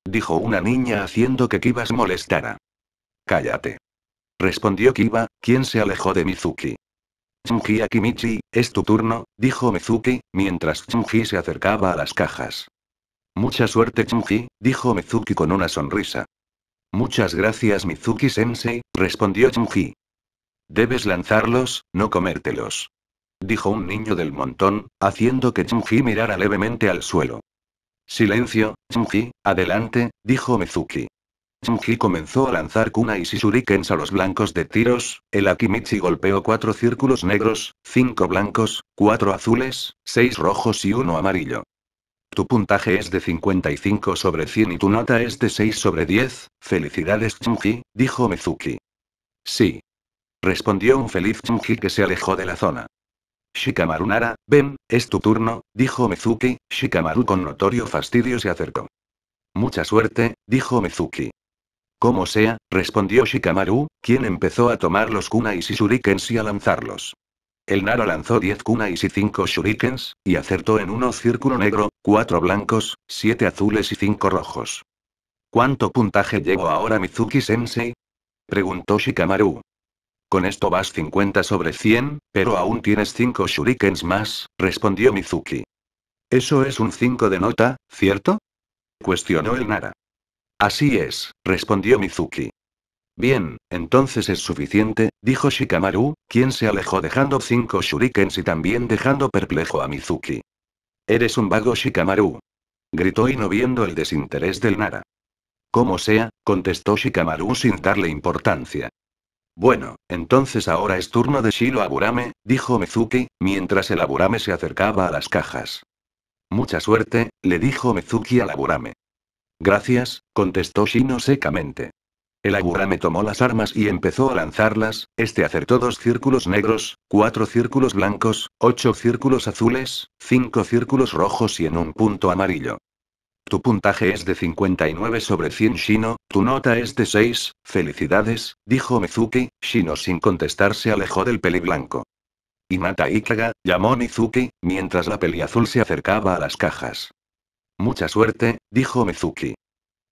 dijo una niña haciendo que se molestara. Cállate. Respondió Kiba, quien se alejó de Mizuki. Chunji Akimichi, es tu turno, dijo Mizuki, mientras Chunji se acercaba a las cajas. Mucha suerte Chunji, dijo Mizuki con una sonrisa. Muchas gracias Mizuki-sensei, respondió Chunji. Debes lanzarlos, no comértelos. Dijo un niño del montón, haciendo que Chunji mirara levemente al suelo. Silencio, Chunji, adelante, dijo Mizuki. Chunji comenzó a lanzar kunais y shurikens a los blancos de tiros, el Akimichi golpeó cuatro círculos negros, cinco blancos, cuatro azules, seis rojos y uno amarillo. Tu puntaje es de 55 sobre 100 y tu nota es de 6 sobre 10, felicidades Chunji, dijo Mizuki. Sí. Respondió un feliz Chunji que se alejó de la zona. Shikamaru Nara, ven, es tu turno, dijo Mizuki, Shikamaru con notorio fastidio se acercó. Mucha suerte, dijo Mizuki. Como sea, respondió Shikamaru, quien empezó a tomar los kunais y shurikens y a lanzarlos. El Nara lanzó 10 kunais y 5 shurikens, y acertó en uno círculo negro, 4 blancos, 7 azules y 5 rojos. ¿Cuánto puntaje llevo ahora Mizuki-sensei? Preguntó Shikamaru. Con esto vas 50 sobre 100, pero aún tienes 5 shurikens más, respondió Mizuki. Eso es un 5 de nota, ¿cierto? Cuestionó el Nara. Así es, respondió Mizuki. Bien, entonces es suficiente, dijo Shikamaru, quien se alejó dejando 5 shurikens y también dejando perplejo a Mizuki. Eres un vago Shikamaru. Gritó y no viendo el desinterés del Nara. Como sea, contestó Shikamaru sin darle importancia. Bueno, entonces ahora es turno de Shiro Aburame, dijo Mezuki, mientras el Aburame se acercaba a las cajas. Mucha suerte, le dijo Mezuki al Aburame. Gracias, contestó Shino secamente. El Aburame tomó las armas y empezó a lanzarlas, este acertó dos círculos negros, cuatro círculos blancos, ocho círculos azules, cinco círculos rojos y en un punto amarillo. Tu puntaje es de 59 sobre 100 Shino, tu nota es de 6, felicidades, dijo Mizuki, Shino sin contestar se alejó del peli blanco. Y mata Ikaga, llamó Mizuki, mientras la peli azul se acercaba a las cajas. Mucha suerte, dijo Mizuki.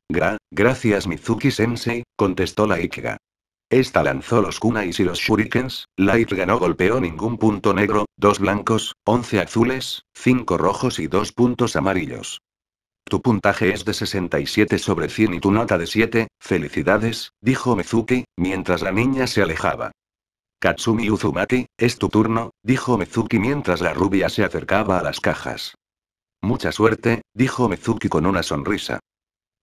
Gra, gracias Mizuki-sensei, contestó la Ikaga. Esta lanzó los kunais y los shurikens, la Light no golpeó ningún punto negro, dos blancos, once azules, cinco rojos y dos puntos amarillos. Tu puntaje es de 67 sobre 100 y tu nota de 7, felicidades, dijo Mezuki, mientras la niña se alejaba. Katsumi Uzumaki, es tu turno, dijo Mezuki mientras la rubia se acercaba a las cajas. Mucha suerte, dijo Mezuki con una sonrisa.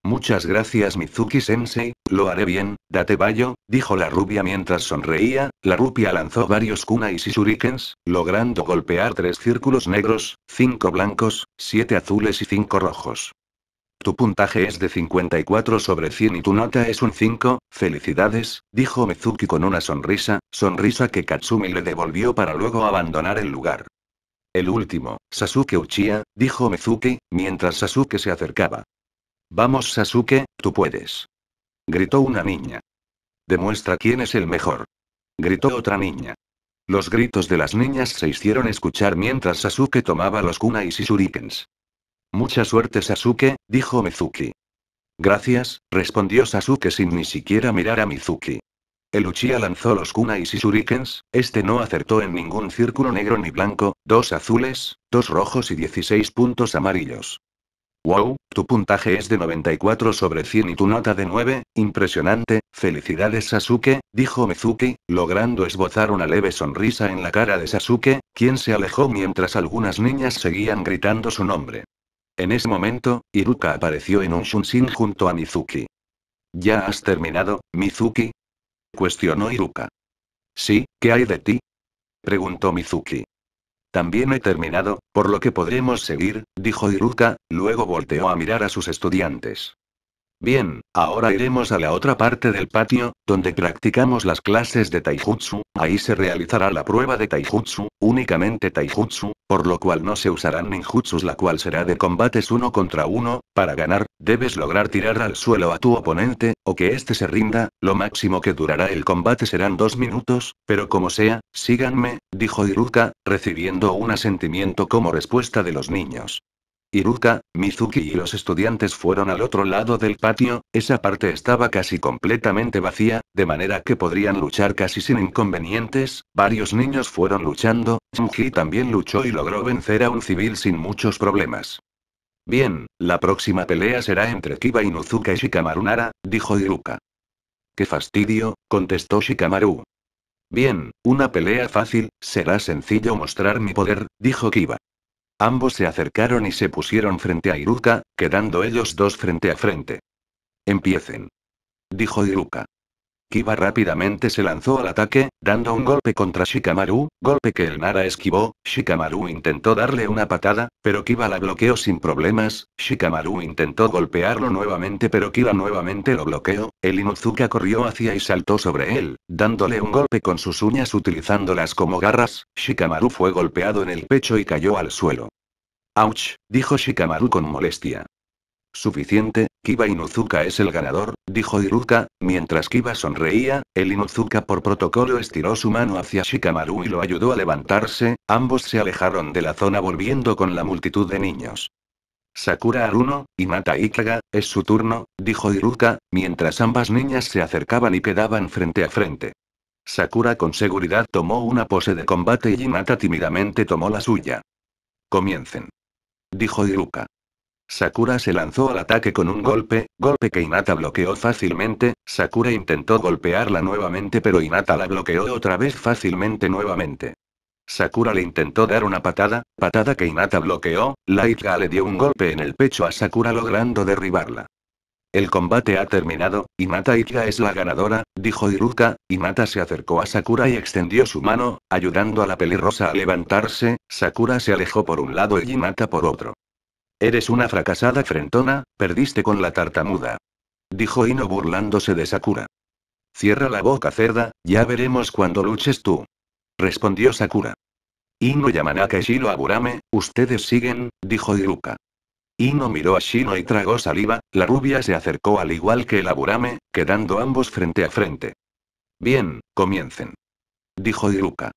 Muchas gracias Mizuki-sensei, lo haré bien, date bayo, dijo la rubia mientras sonreía, la rupia lanzó varios kunais y shurikens, logrando golpear tres círculos negros, cinco blancos, siete azules y cinco rojos. Tu puntaje es de 54 sobre 100 y tu nota es un 5, felicidades, dijo Mizuki con una sonrisa, sonrisa que Katsumi le devolvió para luego abandonar el lugar. El último, Sasuke Uchiha, dijo Mizuki, mientras Sasuke se acercaba. Vamos Sasuke, tú puedes. Gritó una niña. Demuestra quién es el mejor. Gritó otra niña. Los gritos de las niñas se hicieron escuchar mientras Sasuke tomaba los kunais y shurikens. Mucha suerte Sasuke, dijo Mizuki. Gracias, respondió Sasuke sin ni siquiera mirar a Mizuki. El Uchiha lanzó los kunais y shurikens, este no acertó en ningún círculo negro ni blanco, dos azules, dos rojos y 16 puntos amarillos. ¡Wow! Tu puntaje es de 94 sobre 100 y tu nota de 9, impresionante, felicidades Sasuke, dijo Mizuki, logrando esbozar una leve sonrisa en la cara de Sasuke, quien se alejó mientras algunas niñas seguían gritando su nombre. En ese momento, Iruka apareció en un shunshin junto a Mizuki. ¿Ya has terminado, Mizuki? cuestionó Iruka. Sí, ¿qué hay de ti? preguntó Mizuki. También he terminado, por lo que podremos seguir, dijo Iruka, luego volteó a mirar a sus estudiantes. Bien, ahora iremos a la otra parte del patio, donde practicamos las clases de taijutsu, ahí se realizará la prueba de taijutsu, únicamente taijutsu, por lo cual no se usarán ninjutsus la cual será de combates uno contra uno, para ganar, debes lograr tirar al suelo a tu oponente, o que éste se rinda, lo máximo que durará el combate serán dos minutos, pero como sea, síganme, dijo Iruka, recibiendo un asentimiento como respuesta de los niños. Iruka, Mizuki y los estudiantes fueron al otro lado del patio, esa parte estaba casi completamente vacía, de manera que podrían luchar casi sin inconvenientes, varios niños fueron luchando, Junji también luchó y logró vencer a un civil sin muchos problemas. Bien, la próxima pelea será entre Kiba y Nuzuka y Shikamaru Nara, dijo Iruka. Qué fastidio, contestó Shikamaru. Bien, una pelea fácil, será sencillo mostrar mi poder, dijo Kiba. Ambos se acercaron y se pusieron frente a Iruka, quedando ellos dos frente a frente. Empiecen. Dijo Iruka. Kiba rápidamente se lanzó al ataque, dando un golpe contra Shikamaru, golpe que el Nara esquivó, Shikamaru intentó darle una patada, pero Kiba la bloqueó sin problemas, Shikamaru intentó golpearlo nuevamente pero Kiba nuevamente lo bloqueó, el Inuzuka corrió hacia y saltó sobre él, dándole un golpe con sus uñas utilizándolas como garras, Shikamaru fue golpeado en el pecho y cayó al suelo. ¡Auch! dijo Shikamaru con molestia. Suficiente, Kiba Inuzuka es el ganador, dijo Iruka, mientras Kiba sonreía, el Inuzuka por protocolo estiró su mano hacia Shikamaru y lo ayudó a levantarse, ambos se alejaron de la zona volviendo con la multitud de niños. Sakura Aruno, y Mata Ikaga, es su turno, dijo Iruka, mientras ambas niñas se acercaban y quedaban frente a frente. Sakura con seguridad tomó una pose de combate y mata tímidamente tomó la suya. Comiencen. Dijo Iruka. Sakura se lanzó al ataque con un golpe, golpe que Inata bloqueó fácilmente, Sakura intentó golpearla nuevamente pero Inata la bloqueó otra vez fácilmente nuevamente. Sakura le intentó dar una patada, patada que Inata bloqueó, Laika le dio un golpe en el pecho a Sakura logrando derribarla. El combate ha terminado, Inata Ikka es la ganadora, dijo Iruka, Inata se acercó a Sakura y extendió su mano, ayudando a la pelirrosa a levantarse, Sakura se alejó por un lado y Inata por otro. Eres una fracasada frentona, perdiste con la tartamuda. Dijo Ino burlándose de Sakura. Cierra la boca cerda, ya veremos cuando luches tú. Respondió Sakura. Ino Yamanaka y Shiro Aburame, ustedes siguen, dijo Iruka. Ino miró a Shino y tragó saliva, la rubia se acercó al igual que el Aburame, quedando ambos frente a frente. Bien, comiencen. Dijo Iruka.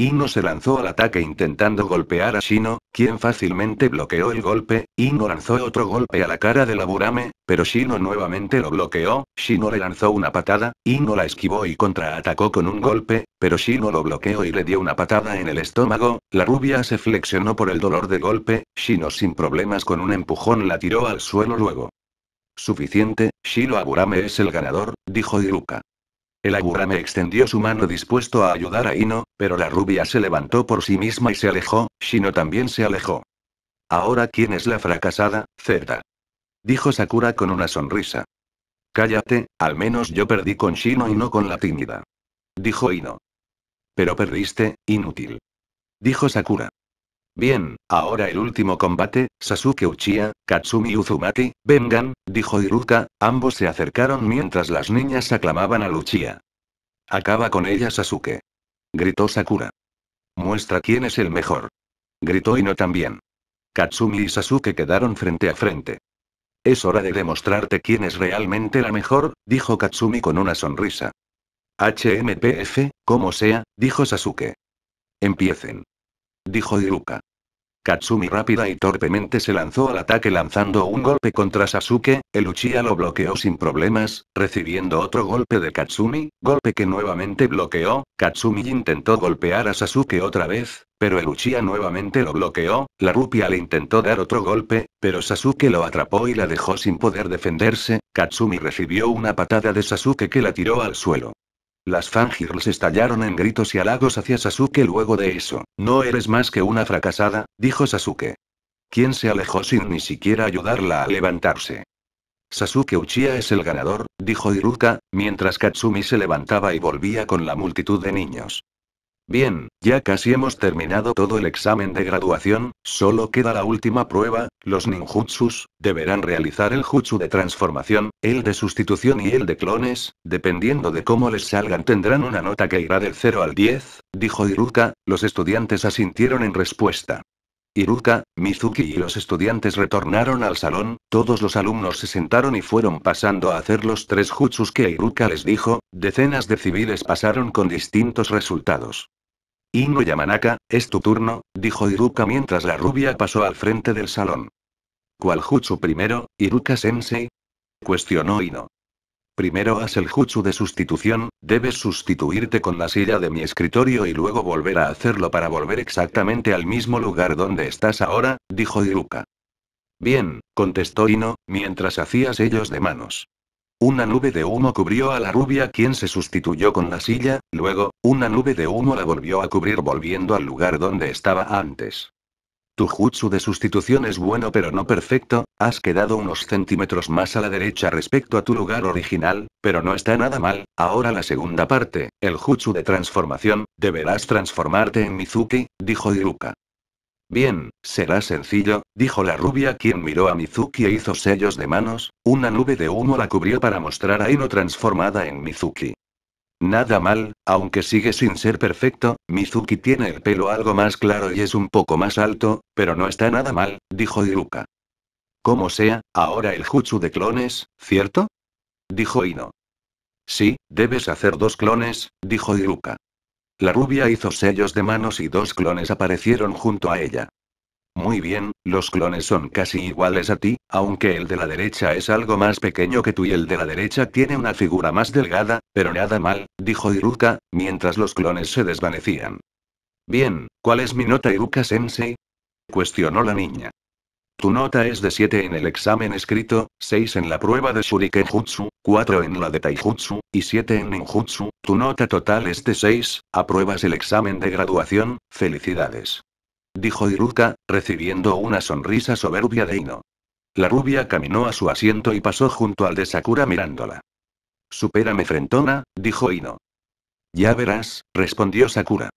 Ino se lanzó al ataque intentando golpear a Shino, quien fácilmente bloqueó el golpe, Ino lanzó otro golpe a la cara de Aburame, pero Shino nuevamente lo bloqueó, Shino le lanzó una patada, Ino la esquivó y contraatacó con un golpe, pero Shino lo bloqueó y le dio una patada en el estómago, la rubia se flexionó por el dolor del golpe, Shino sin problemas con un empujón la tiró al suelo luego. Suficiente, Shino Aburame es el ganador, dijo Iruka. El me extendió su mano dispuesto a ayudar a Ino, pero la rubia se levantó por sí misma y se alejó, Shino también se alejó. Ahora quién es la fracasada, cerda? Dijo Sakura con una sonrisa. Cállate, al menos yo perdí con Shino y no con la tímida. Dijo Ino. Pero perdiste, inútil. Dijo Sakura. Bien, ahora el último combate, Sasuke Uchiha, Katsumi Uzumaki, vengan, dijo Iruka, Ambos se acercaron mientras las niñas aclamaban a Luchia. Acaba con ella Sasuke. Gritó Sakura. Muestra quién es el mejor. Gritó Ino también. Katsumi y Sasuke quedaron frente a frente. Es hora de demostrarte quién es realmente la mejor, dijo Katsumi con una sonrisa. HMPF, como sea, dijo Sasuke. Empiecen. Dijo Iruka. Katsumi rápida y torpemente se lanzó al ataque lanzando un golpe contra Sasuke, el Uchiha lo bloqueó sin problemas, recibiendo otro golpe de Katsumi, golpe que nuevamente bloqueó, Katsumi intentó golpear a Sasuke otra vez, pero el Uchiha nuevamente lo bloqueó, la rupia le intentó dar otro golpe, pero Sasuke lo atrapó y la dejó sin poder defenderse, Katsumi recibió una patada de Sasuke que la tiró al suelo. Las fangirls estallaron en gritos y halagos hacia Sasuke luego de eso. No eres más que una fracasada, dijo Sasuke. Quien se alejó sin ni siquiera ayudarla a levantarse. Sasuke Uchiha es el ganador, dijo Iruka, mientras Katsumi se levantaba y volvía con la multitud de niños. Bien, ya casi hemos terminado todo el examen de graduación, solo queda la última prueba, los ninjutsus, deberán realizar el jutsu de transformación, el de sustitución y el de clones, dependiendo de cómo les salgan tendrán una nota que irá del 0 al 10, dijo Iruka, los estudiantes asintieron en respuesta. Iruka, Mizuki y los estudiantes retornaron al salón, todos los alumnos se sentaron y fueron pasando a hacer los tres jutsus que Iruka les dijo, decenas de civiles pasaron con distintos resultados. Ino Yamanaka, es tu turno, dijo Iruka mientras la rubia pasó al frente del salón. ¿Cuál jutsu primero, Iruka-sensei? Cuestionó Ino. Primero haz el jutsu de sustitución, debes sustituirte con la silla de mi escritorio y luego volver a hacerlo para volver exactamente al mismo lugar donde estás ahora, dijo Iruka. Bien, contestó Ino, mientras hacías ellos de manos. Una nube de humo cubrió a la rubia quien se sustituyó con la silla, luego, una nube de humo la volvió a cubrir volviendo al lugar donde estaba antes. Tu jutsu de sustitución es bueno pero no perfecto, has quedado unos centímetros más a la derecha respecto a tu lugar original, pero no está nada mal. Ahora la segunda parte, el jutsu de transformación, deberás transformarte en Mizuki, dijo Iruka. Bien, será sencillo, dijo la rubia quien miró a Mizuki e hizo sellos de manos, una nube de humo la cubrió para mostrar a Ino transformada en Mizuki. Nada mal, aunque sigue sin ser perfecto, Mizuki tiene el pelo algo más claro y es un poco más alto, pero no está nada mal, dijo Iruka. Como sea, ahora el jutsu de clones, ¿cierto? Dijo Ino. Sí, debes hacer dos clones, dijo Iruka. La rubia hizo sellos de manos y dos clones aparecieron junto a ella. Muy bien, los clones son casi iguales a ti, aunque el de la derecha es algo más pequeño que tú y el de la derecha tiene una figura más delgada, pero nada mal, dijo Iruka, mientras los clones se desvanecían. Bien, ¿cuál es mi nota Iruka-sensei? cuestionó la niña. Tu nota es de 7 en el examen escrito, 6 en la prueba de Shuriken Jutsu, 4 en la de Taijutsu, y 7 en Ninjutsu. Tu nota total es de 6, apruebas el examen de graduación, felicidades dijo Iruka, recibiendo una sonrisa soberbia de Ino. La rubia caminó a su asiento y pasó junto al de Sakura mirándola. Supérame frentona, dijo Ino. Ya verás, respondió Sakura.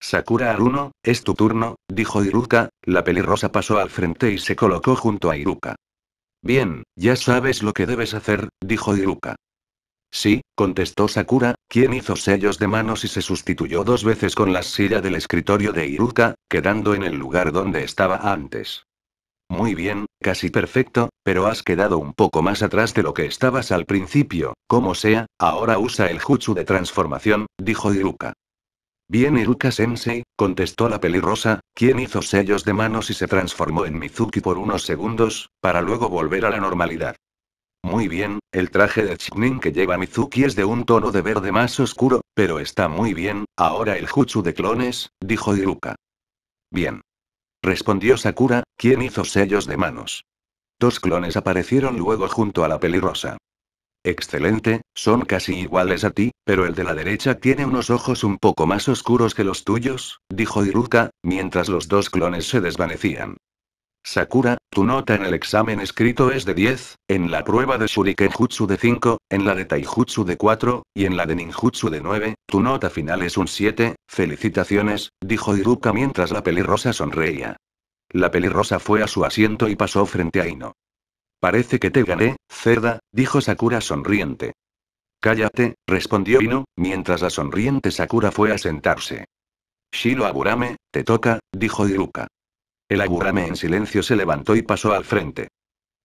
Sakura Aruno, es tu turno, dijo Iruka, la pelirrosa pasó al frente y se colocó junto a Iruka. Bien, ya sabes lo que debes hacer, dijo Iruka. Sí, contestó Sakura, quien hizo sellos de manos y se sustituyó dos veces con la silla del escritorio de Iruka, quedando en el lugar donde estaba antes. Muy bien, casi perfecto, pero has quedado un poco más atrás de lo que estabas al principio, como sea, ahora usa el jutsu de transformación, dijo Iruka. Bien Iruka Sensei, contestó la pelirrosa, quien hizo sellos de manos y se transformó en Mizuki por unos segundos, para luego volver a la normalidad. Muy bien, el traje de chiknin que lleva Mizuki es de un tono de verde más oscuro, pero está muy bien, ahora el jutsu de clones, dijo Iruka. Bien. Respondió Sakura, quien hizo sellos de manos. Dos clones aparecieron luego junto a la pelirrosa. Excelente, son casi iguales a ti, pero el de la derecha tiene unos ojos un poco más oscuros que los tuyos, dijo Iruka, mientras los dos clones se desvanecían. Sakura, tu nota en el examen escrito es de 10, en la prueba de Shurikenjutsu de 5, en la de Taijutsu de 4, y en la de Ninjutsu de 9, tu nota final es un 7, felicitaciones, dijo Iruka mientras la pelirrosa sonreía. La pelirrosa fue a su asiento y pasó frente a Ino. Parece que te gané, cerda, dijo Sakura sonriente. Cállate, respondió Ino, mientras la sonriente Sakura fue a sentarse. Shiro Aburame, te toca, dijo Iruka. El agurame en silencio se levantó y pasó al frente.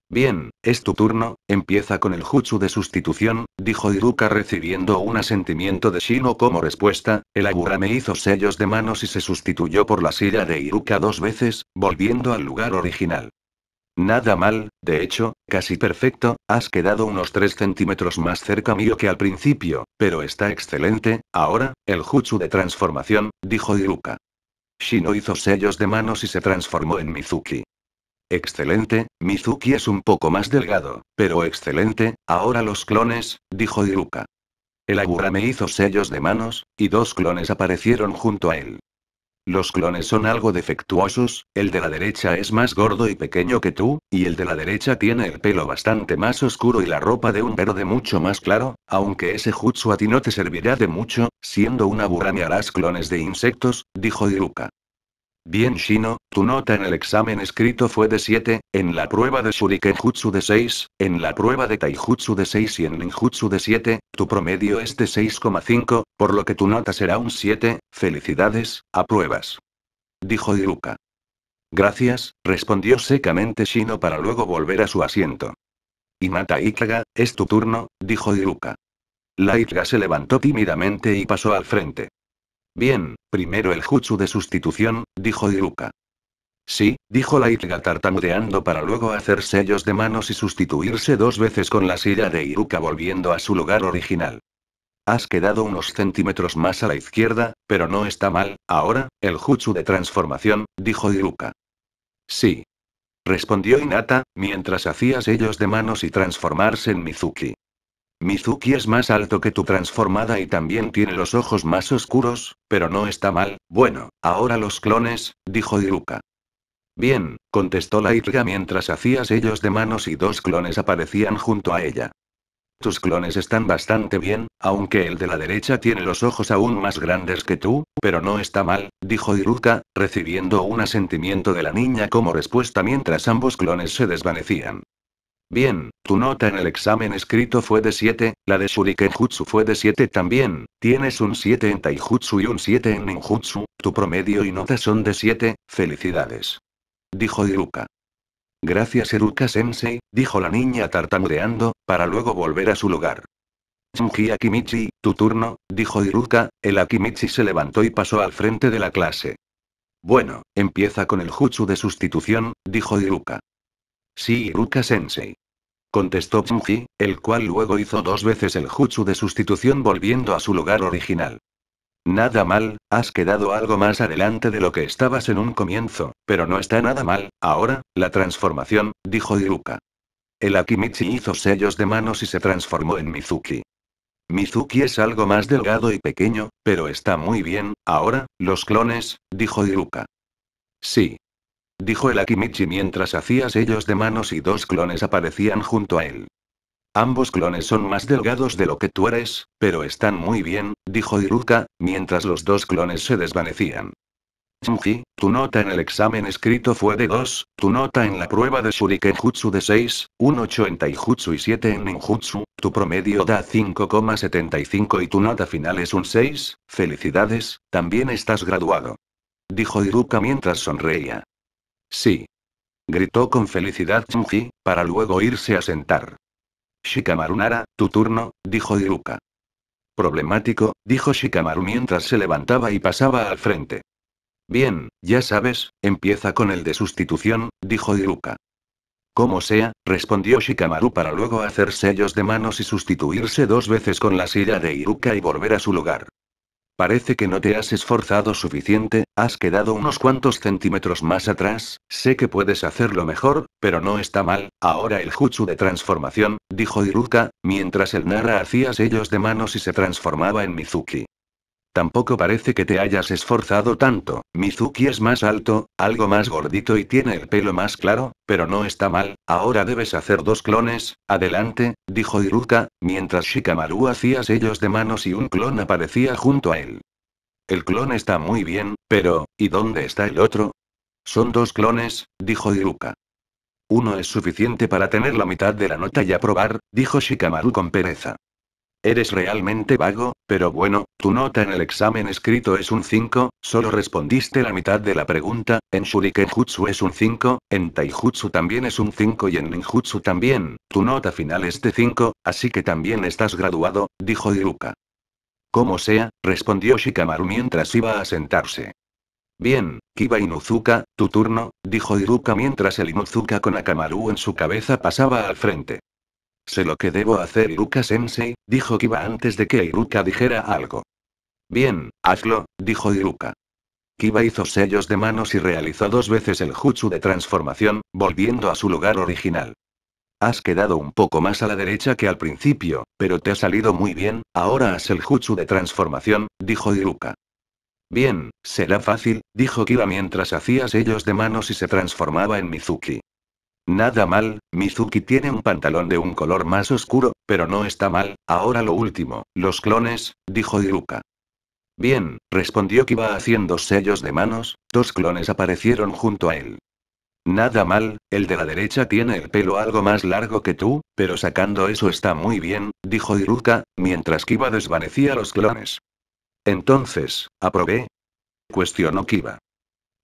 Bien, es tu turno, empieza con el jutsu de sustitución, dijo Iruka recibiendo un asentimiento de Shino como respuesta, el agurame hizo sellos de manos y se sustituyó por la silla de Iruka dos veces, volviendo al lugar original. Nada mal, de hecho, casi perfecto, has quedado unos 3 centímetros más cerca mío que al principio, pero está excelente, ahora, el jutsu de transformación, dijo Iruka. Shino hizo sellos de manos y se transformó en Mizuki. Excelente, Mizuki es un poco más delgado, pero excelente, ahora los clones, dijo Iruka. El me hizo sellos de manos, y dos clones aparecieron junto a él. Los clones son algo defectuosos, el de la derecha es más gordo y pequeño que tú, y el de la derecha tiene el pelo bastante más oscuro y la ropa de un verde mucho más claro, aunque ese jutsu a ti no te servirá de mucho, siendo una burra me harás clones de insectos, dijo Iruka. Bien Shino, tu nota en el examen escrito fue de 7, en la prueba de Shurikenjutsu de 6, en la prueba de Taijutsu de 6 y en Ninjutsu de 7, tu promedio es de 6,5, por lo que tu nota será un 7, felicidades, apruebas. Dijo Iruka. Gracias, respondió secamente Shino para luego volver a su asiento. Mata Ikaga, es tu turno, dijo Iruka. La Ikaga se levantó tímidamente y pasó al frente. Bien, primero el jutsu de sustitución, dijo Iruka. Sí, dijo Laitga tartamudeando para luego hacer sellos de manos y sustituirse dos veces con la silla de Iruka volviendo a su lugar original. Has quedado unos centímetros más a la izquierda, pero no está mal, ahora, el jutsu de transformación, dijo Iruka. Sí. Respondió Inata, mientras hacía sellos de manos y transformarse en Mizuki. Mizuki es más alto que tu transformada y también tiene los ojos más oscuros, pero no está mal. Bueno, ahora los clones, dijo Iruka. Bien, contestó la Lairga mientras hacía sellos de manos y dos clones aparecían junto a ella. Tus clones están bastante bien, aunque el de la derecha tiene los ojos aún más grandes que tú, pero no está mal, dijo Iruka, recibiendo un asentimiento de la niña como respuesta mientras ambos clones se desvanecían. Bien, tu nota en el examen escrito fue de 7, la de Shuriken fue de 7 también, tienes un 7 en Taijutsu y un 7 en Ninjutsu, tu promedio y nota son de 7, felicidades. Dijo Iruka. Gracias Iruka-sensei, dijo la niña tartamudeando, para luego volver a su lugar. Shunji Akimichi, tu turno, dijo Iruka, el Akimichi se levantó y pasó al frente de la clase. Bueno, empieza con el jutsu de sustitución, dijo Iruka. Sí, Iruka-sensei. Contestó Junji, el cual luego hizo dos veces el jutsu de sustitución volviendo a su lugar original. Nada mal, has quedado algo más adelante de lo que estabas en un comienzo, pero no está nada mal, ahora, la transformación, dijo Iruka. El Akimichi hizo sellos de manos y se transformó en Mizuki. Mizuki es algo más delgado y pequeño, pero está muy bien, ahora, los clones, dijo Iruka. Sí, dijo el Akimichi mientras hacía sellos de manos y dos clones aparecían junto a él. Ambos clones son más delgados de lo que tú eres, pero están muy bien, dijo Iruka, mientras los dos clones se desvanecían. Chunji, tu nota en el examen escrito fue de 2, tu nota en la prueba de Shurikenjutsu Jutsu de 6, 8 en Taijutsu y 7 en Ninjutsu, tu promedio da 5,75 y tu nota final es un 6, felicidades, también estás graduado. Dijo Iruka mientras sonreía. Sí. Gritó con felicidad Chunji, para luego irse a sentar. Shikamaru Nara, tu turno, dijo Iruka. Problemático, dijo Shikamaru mientras se levantaba y pasaba al frente. Bien, ya sabes, empieza con el de sustitución, dijo Iruka. Como sea, respondió Shikamaru para luego hacer sellos de manos y sustituirse dos veces con la silla de Iruka y volver a su lugar. Parece que no te has esforzado suficiente, has quedado unos cuantos centímetros más atrás, sé que puedes hacerlo mejor, pero no está mal, ahora el jutsu de transformación, dijo Iruka, mientras el Nara hacía sellos de manos y se transformaba en Mizuki. Tampoco parece que te hayas esforzado tanto. Mizuki es más alto, algo más gordito y tiene el pelo más claro, pero no está mal. Ahora debes hacer dos clones. Adelante, dijo Iruka, mientras Shikamaru hacía sellos de manos y un clon aparecía junto a él. El clon está muy bien, pero ¿y dónde está el otro? Son dos clones, dijo Iruka. Uno es suficiente para tener la mitad de la nota y aprobar, dijo Shikamaru con pereza. Eres realmente vago, pero bueno, tu nota en el examen escrito es un 5, solo respondiste la mitad de la pregunta, en Shurikenjutsu es un 5, en Taijutsu también es un 5 y en Ninjutsu también, tu nota final es de 5, así que también estás graduado, dijo Iruka. Como sea, respondió Shikamaru mientras iba a sentarse. Bien, Kiba Inuzuka, tu turno, dijo Iruka mientras el Inuzuka con Akamaru en su cabeza pasaba al frente. Sé lo que debo hacer, Iruka-sensei, dijo Kiba antes de que Iruka dijera algo. Bien, hazlo, dijo Iruka. Kiba hizo sellos de manos y realizó dos veces el jutsu de transformación, volviendo a su lugar original. Has quedado un poco más a la derecha que al principio, pero te ha salido muy bien, ahora haz el jutsu de transformación, dijo Iruka. Bien, será fácil, dijo Kiba mientras hacía sellos de manos y se transformaba en Mizuki. Nada mal, Mizuki tiene un pantalón de un color más oscuro, pero no está mal, ahora lo último, los clones, dijo Iruka. Bien, respondió Kiba haciendo sellos de manos, dos clones aparecieron junto a él. Nada mal, el de la derecha tiene el pelo algo más largo que tú, pero sacando eso está muy bien, dijo Iruka, mientras Kiba desvanecía los clones. Entonces, ¿aprobé? Cuestionó Kiba.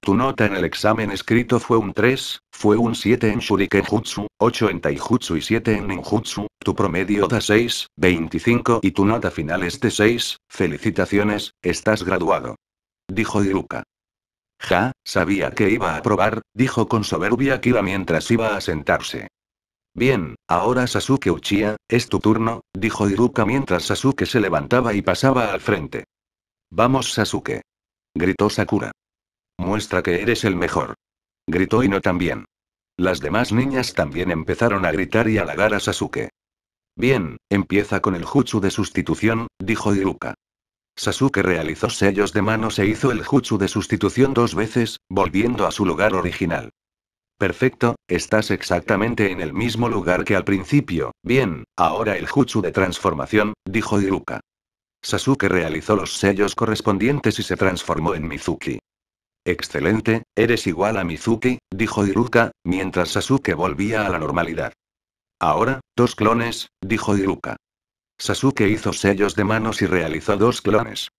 Tu nota en el examen escrito fue un 3, fue un 7 en Shurikenjutsu, 8 en Taijutsu y 7 en Ninjutsu, tu promedio da 6, 25 y tu nota final es de 6, felicitaciones, estás graduado. Dijo Iruka. Ja, sabía que iba a probar, dijo con soberbia Kira mientras iba a sentarse. Bien, ahora Sasuke Uchiha, es tu turno, dijo Iruka mientras Sasuke se levantaba y pasaba al frente. Vamos Sasuke. Gritó Sakura. Muestra que eres el mejor. Gritó Ino también. Las demás niñas también empezaron a gritar y halagar a Sasuke. Bien, empieza con el jutsu de sustitución, dijo Iruka. Sasuke realizó sellos de manos e hizo el jutsu de sustitución dos veces, volviendo a su lugar original. Perfecto, estás exactamente en el mismo lugar que al principio. Bien, ahora el jutsu de transformación, dijo Iruka. Sasuke realizó los sellos correspondientes y se transformó en Mizuki. Excelente, eres igual a Mizuki, dijo Iruka, mientras Sasuke volvía a la normalidad. Ahora, dos clones, dijo Iruka. Sasuke hizo sellos de manos y realizó dos clones.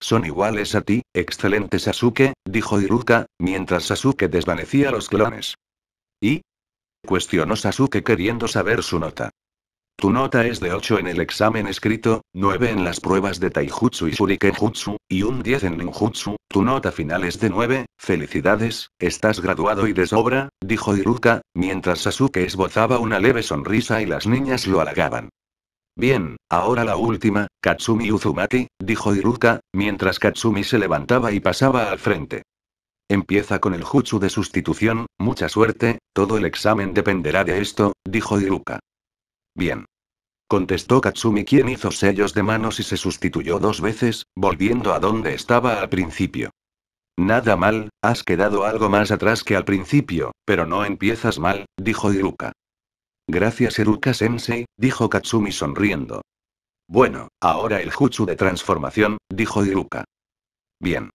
Son iguales a ti, excelente Sasuke, dijo Iruka, mientras Sasuke desvanecía los clones. ¿Y? Cuestionó Sasuke queriendo saber su nota. Tu nota es de 8 en el examen escrito, 9 en las pruebas de Taijutsu y Shurikenjutsu, y un 10 en Ninjutsu. Tu nota final es de 9. Felicidades, estás graduado y de sobra, dijo Iruka, mientras Sasuke esbozaba una leve sonrisa y las niñas lo halagaban. Bien, ahora la última, Katsumi Uzumaki, dijo Iruka, mientras Katsumi se levantaba y pasaba al frente. Empieza con el jutsu de sustitución, mucha suerte, todo el examen dependerá de esto, dijo Iruka. Bien. Contestó Katsumi quien hizo sellos de manos y se sustituyó dos veces, volviendo a donde estaba al principio. Nada mal, has quedado algo más atrás que al principio, pero no empiezas mal, dijo Iruka. Gracias Iruka-sensei, dijo Katsumi sonriendo. Bueno, ahora el jutsu de transformación, dijo Iruka. Bien.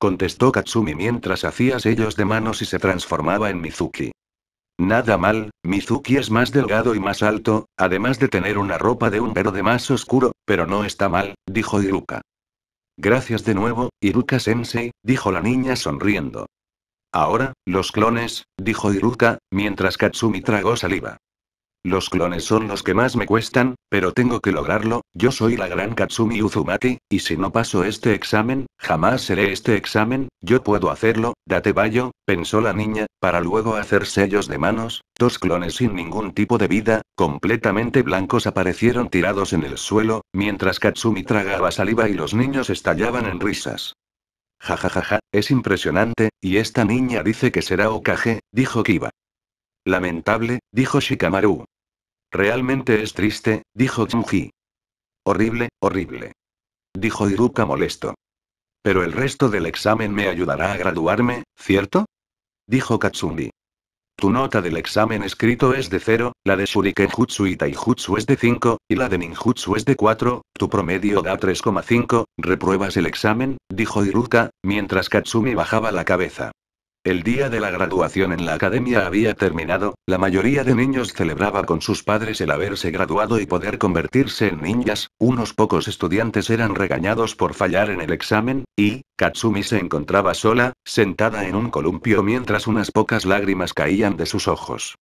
Contestó Katsumi mientras hacía sellos de manos y se transformaba en Mizuki. Nada mal, Mizuki es más delgado y más alto, además de tener una ropa de un verde más oscuro, pero no está mal, dijo Iruka. Gracias de nuevo, Iruka-sensei, dijo la niña sonriendo. Ahora, los clones, dijo Iruka, mientras Katsumi tragó saliva. Los clones son los que más me cuestan, pero tengo que lograrlo, yo soy la gran Katsumi Uzumaki, y si no paso este examen, jamás seré este examen, yo puedo hacerlo, date bayo, pensó la niña, para luego hacer sellos de manos, dos clones sin ningún tipo de vida, completamente blancos aparecieron tirados en el suelo, mientras Katsumi tragaba saliva y los niños estallaban en risas. Jajajaja, ja, ja, ja, es impresionante, y esta niña dice que será Okage, dijo Kiba. Lamentable, dijo Shikamaru. Realmente es triste, dijo Junji. Horrible, horrible. Dijo Iruka molesto. Pero el resto del examen me ayudará a graduarme, ¿cierto? Dijo Katsumi. Tu nota del examen escrito es de 0, la de Shurikenjutsu y Taijutsu es de 5, y la de Ninjutsu es de 4, tu promedio da 3,5, repruebas el examen, dijo Iruka, mientras Katsumi bajaba la cabeza. El día de la graduación en la academia había terminado, la mayoría de niños celebraba con sus padres el haberse graduado y poder convertirse en ninjas, unos pocos estudiantes eran regañados por fallar en el examen, y, Katsumi se encontraba sola, sentada en un columpio mientras unas pocas lágrimas caían de sus ojos.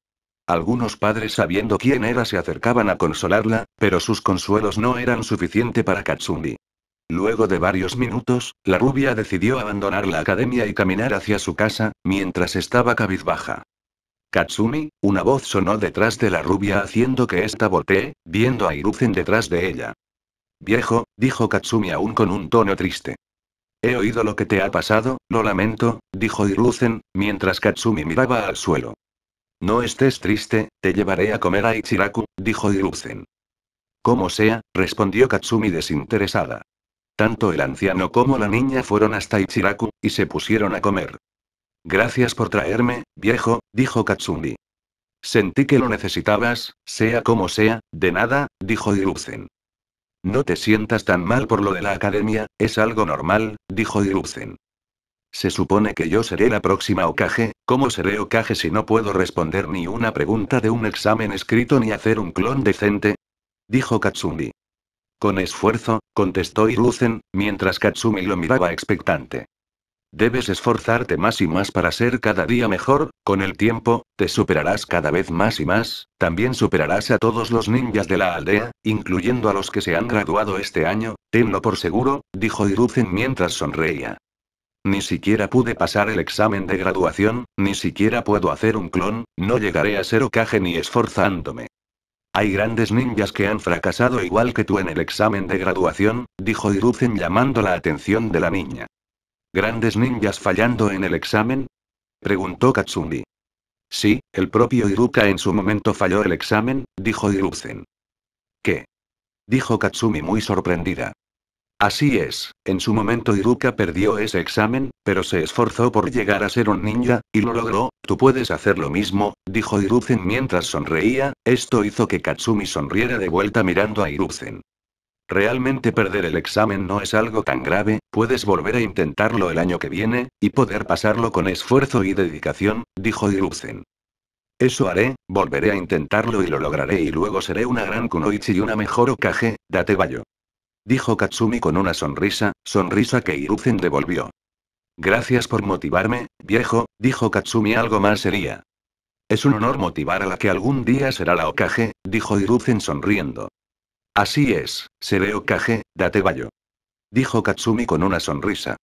Algunos padres sabiendo quién era se acercaban a consolarla, pero sus consuelos no eran suficiente para Katsumi. Luego de varios minutos, la rubia decidió abandonar la academia y caminar hacia su casa, mientras estaba cabizbaja. Katsumi, una voz sonó detrás de la rubia haciendo que ésta voltee, viendo a Iruzen detrás de ella. Viejo, dijo Katsumi aún con un tono triste. He oído lo que te ha pasado, lo lamento, dijo Iruzen, mientras Katsumi miraba al suelo. No estés triste, te llevaré a comer a Ichiraku, dijo Iruzen. Como sea, respondió Katsumi desinteresada. Tanto el anciano como la niña fueron hasta Ichiraku, y se pusieron a comer. Gracias por traerme, viejo, dijo Katsumi. Sentí que lo necesitabas, sea como sea, de nada, dijo Iruzen. No te sientas tan mal por lo de la academia, es algo normal, dijo Iruzen. Se supone que yo seré la próxima Okage, ¿cómo seré Okage si no puedo responder ni una pregunta de un examen escrito ni hacer un clon decente? Dijo Katsumi. Con esfuerzo, contestó Iruzen, mientras Katsumi lo miraba expectante. Debes esforzarte más y más para ser cada día mejor, con el tiempo, te superarás cada vez más y más, también superarás a todos los ninjas de la aldea, incluyendo a los que se han graduado este año, tenlo por seguro, dijo Iruzen mientras sonreía. Ni siquiera pude pasar el examen de graduación, ni siquiera puedo hacer un clon, no llegaré a ser Okage ni esforzándome. Hay grandes ninjas que han fracasado igual que tú en el examen de graduación, dijo Hiruzen llamando la atención de la niña. ¿Grandes ninjas fallando en el examen? preguntó Katsumi. Sí, el propio Iruka en su momento falló el examen, dijo Hiruzen. ¿Qué? dijo Katsumi muy sorprendida. Así es, en su momento Iruka perdió ese examen, pero se esforzó por llegar a ser un ninja, y lo logró, tú puedes hacer lo mismo, dijo Iruzen mientras sonreía, esto hizo que Katsumi sonriera de vuelta mirando a Iruzen. Realmente perder el examen no es algo tan grave, puedes volver a intentarlo el año que viene, y poder pasarlo con esfuerzo y dedicación, dijo Iruzen. Eso haré, volveré a intentarlo y lo lograré y luego seré una gran kunoichi y una mejor Okage, date bayo dijo Katsumi con una sonrisa, sonrisa que Hiruzen devolvió. Gracias por motivarme, viejo, dijo Katsumi algo más sería. Es un honor motivar a la que algún día será la Okage, dijo Hiruzen sonriendo. Así es, seré Okage, date bayo. Dijo Katsumi con una sonrisa.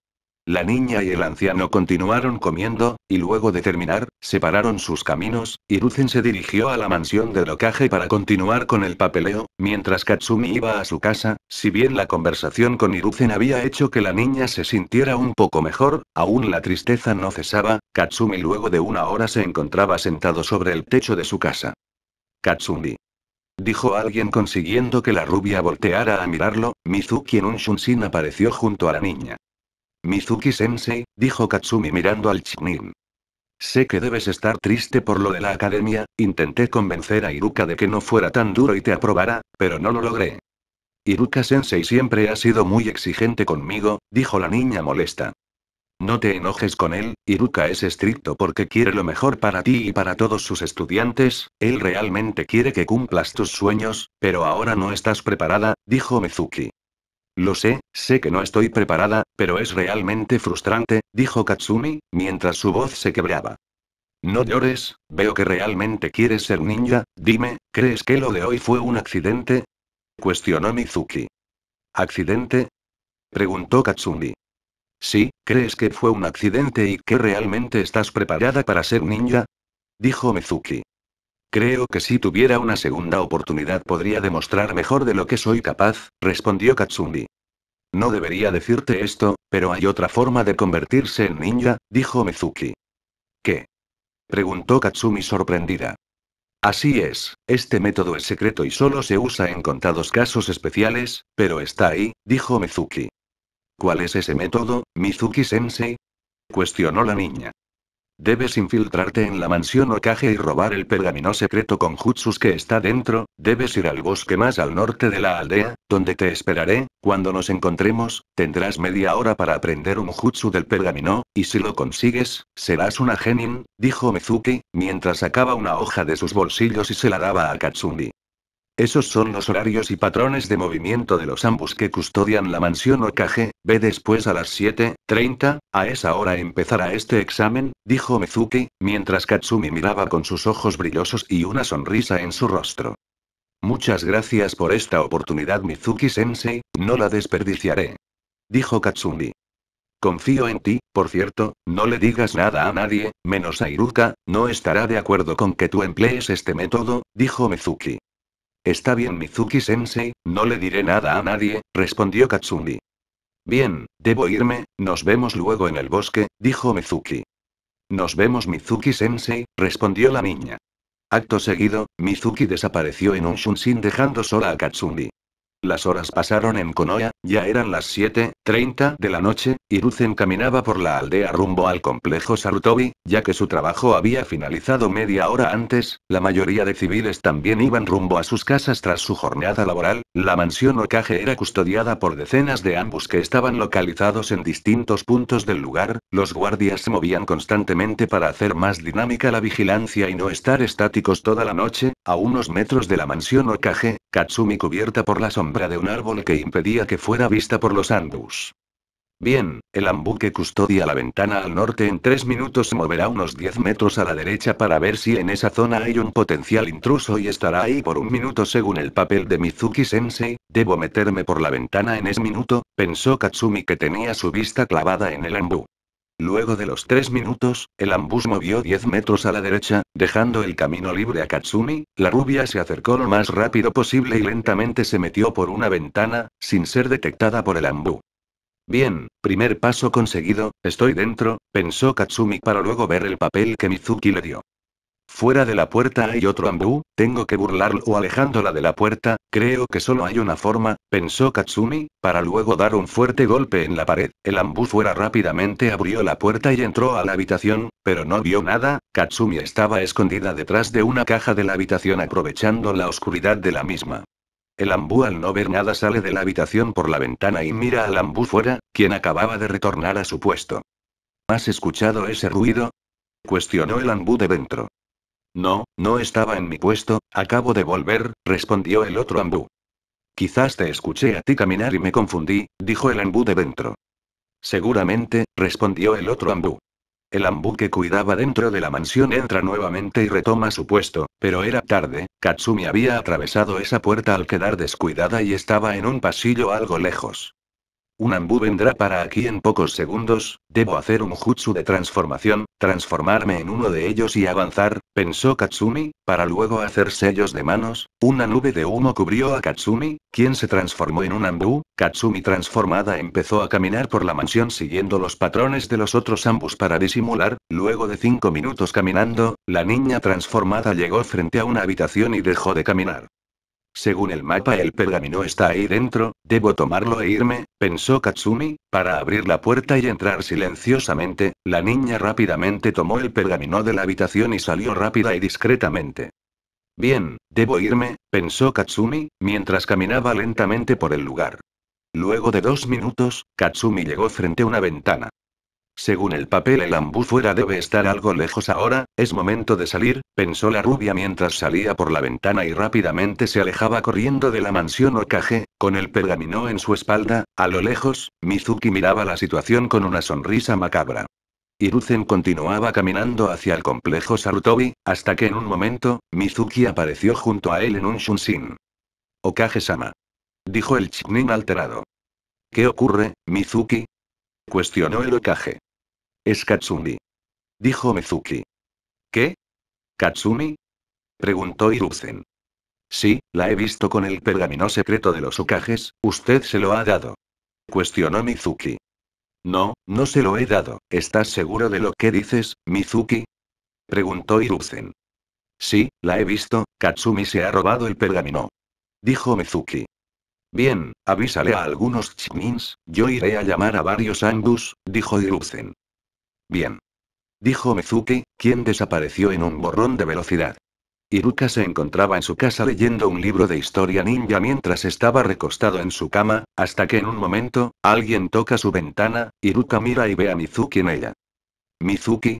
La niña y el anciano continuaron comiendo, y luego de terminar, separaron sus caminos, y se dirigió a la mansión de Rokage para continuar con el papeleo, mientras Katsumi iba a su casa, si bien la conversación con Iruzen había hecho que la niña se sintiera un poco mejor, aún la tristeza no cesaba, Katsumi luego de una hora se encontraba sentado sobre el techo de su casa. Katsumi. Dijo alguien consiguiendo que la rubia volteara a mirarlo, Mizuki en un shunshin apareció junto a la niña. Mizuki-sensei, dijo Katsumi mirando al Chunin. Sé que debes estar triste por lo de la academia, intenté convencer a Iruka de que no fuera tan duro y te aprobara, pero no lo logré. Iruka-sensei siempre ha sido muy exigente conmigo, dijo la niña molesta. No te enojes con él, Iruka es estricto porque quiere lo mejor para ti y para todos sus estudiantes, él realmente quiere que cumplas tus sueños, pero ahora no estás preparada, dijo Mizuki. Lo sé, sé que no estoy preparada, pero es realmente frustrante, dijo Katsumi, mientras su voz se quebraba. No llores, veo que realmente quieres ser ninja, dime, ¿crees que lo de hoy fue un accidente? Cuestionó Mizuki. ¿Accidente? Preguntó Katsumi. Sí, ¿crees que fue un accidente y que realmente estás preparada para ser ninja? Dijo Mizuki. Creo que si tuviera una segunda oportunidad podría demostrar mejor de lo que soy capaz, respondió Katsumi. No debería decirte esto, pero hay otra forma de convertirse en ninja, dijo Mizuki. ¿Qué? preguntó Katsumi sorprendida. Así es, este método es secreto y solo se usa en contados casos especiales, pero está ahí, dijo Mizuki. ¿Cuál es ese método, Mizuki-sensei? cuestionó la niña. Debes infiltrarte en la mansión Okage y robar el pergamino secreto con Jutsus que está dentro, debes ir al bosque más al norte de la aldea, donde te esperaré, cuando nos encontremos, tendrás media hora para aprender un Jutsu del pergamino, y si lo consigues, serás una genin, dijo Mezuki, mientras sacaba una hoja de sus bolsillos y se la daba a Katsumi. Esos son los horarios y patrones de movimiento de los ambos que custodian la mansión Okage. Ve después a las 7:30, a esa hora empezará este examen, dijo Mizuki, mientras Katsumi miraba con sus ojos brillosos y una sonrisa en su rostro. Muchas gracias por esta oportunidad, Mizuki-sensei, no la desperdiciaré. Dijo Katsumi. Confío en ti, por cierto, no le digas nada a nadie, menos a Iruka, no estará de acuerdo con que tú emplees este método, dijo Mizuki. Está bien Mizuki-sensei, no le diré nada a nadie, respondió Katsumi. Bien, debo irme, nos vemos luego en el bosque, dijo Mizuki. Nos vemos Mizuki-sensei, respondió la niña. Acto seguido, Mizuki desapareció en un shunshin dejando sola a Katsumi. Las horas pasaron en Konoya, ya eran las 7.30 de la noche, y Ruzen caminaba por la aldea rumbo al complejo Sarutobi, ya que su trabajo había finalizado media hora antes, la mayoría de civiles también iban rumbo a sus casas tras su jornada laboral, la mansión Okage era custodiada por decenas de ambos que estaban localizados en distintos puntos del lugar, los guardias se movían constantemente para hacer más dinámica la vigilancia y no estar estáticos toda la noche, a unos metros de la mansión Okage, Katsumi cubierta por la sombra de un árbol que impedía que fuera vista por los Andus. Bien, el ambu que custodia la ventana al norte en tres minutos se moverá unos 10 metros a la derecha para ver si en esa zona hay un potencial intruso y estará ahí por un minuto según el papel de Mizuki Sensei. Debo meterme por la ventana en ese minuto, pensó Katsumi que tenía su vista clavada en el ambú. Luego de los tres minutos, el ambus movió 10 metros a la derecha, dejando el camino libre a Katsumi, la rubia se acercó lo más rápido posible y lentamente se metió por una ventana, sin ser detectada por el ambú. Bien, primer paso conseguido, estoy dentro, pensó Katsumi para luego ver el papel que Mizuki le dio. Fuera de la puerta hay otro ambú, tengo que burlarlo alejándola de la puerta, creo que solo hay una forma, pensó Katsumi, para luego dar un fuerte golpe en la pared. El ambú fuera rápidamente abrió la puerta y entró a la habitación, pero no vio nada, Katsumi estaba escondida detrás de una caja de la habitación aprovechando la oscuridad de la misma. El ambú al no ver nada sale de la habitación por la ventana y mira al ambú fuera, quien acababa de retornar a su puesto. ¿Has escuchado ese ruido? Cuestionó el ambú de dentro. No, no estaba en mi puesto, acabo de volver, respondió el otro ambú. Quizás te escuché a ti caminar y me confundí, dijo el ambú de dentro. Seguramente, respondió el otro ambú. El ambú que cuidaba dentro de la mansión entra nuevamente y retoma su puesto, pero era tarde, Katsumi había atravesado esa puerta al quedar descuidada y estaba en un pasillo algo lejos. Un ambú vendrá para aquí en pocos segundos, debo hacer un jutsu de transformación, transformarme en uno de ellos y avanzar, pensó Katsumi, para luego hacer sellos de manos, una nube de humo cubrió a Katsumi, quien se transformó en un ambú, Katsumi transformada empezó a caminar por la mansión siguiendo los patrones de los otros ambus para disimular, luego de cinco minutos caminando, la niña transformada llegó frente a una habitación y dejó de caminar. Según el mapa el pergamino está ahí dentro, debo tomarlo e irme, pensó Katsumi, para abrir la puerta y entrar silenciosamente, la niña rápidamente tomó el pergamino de la habitación y salió rápida y discretamente. Bien, debo irme, pensó Katsumi, mientras caminaba lentamente por el lugar. Luego de dos minutos, Katsumi llegó frente a una ventana. Según el papel, el ambú fuera debe estar algo lejos ahora, es momento de salir, pensó la rubia mientras salía por la ventana y rápidamente se alejaba corriendo de la mansión Okage, con el pergamino en su espalda, a lo lejos, Mizuki miraba la situación con una sonrisa macabra. Iruzen continuaba caminando hacia el complejo Sarutobi, hasta que en un momento, Mizuki apareció junto a él en un shunshin. Okage-sama. Dijo el chiknin alterado. ¿Qué ocurre, Mizuki? Cuestionó el Okage. Es Katsumi. Dijo Mizuki. ¿Qué? ¿Katsumi? Preguntó Iruzen. Sí, la he visto con el pergamino secreto de los Ukages, usted se lo ha dado. Cuestionó Mizuki. No, no se lo he dado, ¿estás seguro de lo que dices, Mizuki? Preguntó Iruzen. Sí, la he visto, Katsumi se ha robado el pergamino. Dijo Mizuki. Bien, avísale a algunos chimins, yo iré a llamar a varios angus dijo Iruzen. Bien. Dijo Mizuki, quien desapareció en un borrón de velocidad. Iruka se encontraba en su casa leyendo un libro de historia ninja mientras estaba recostado en su cama, hasta que en un momento, alguien toca su ventana, Iruka mira y ve a Mizuki en ella. ¿Mizuki?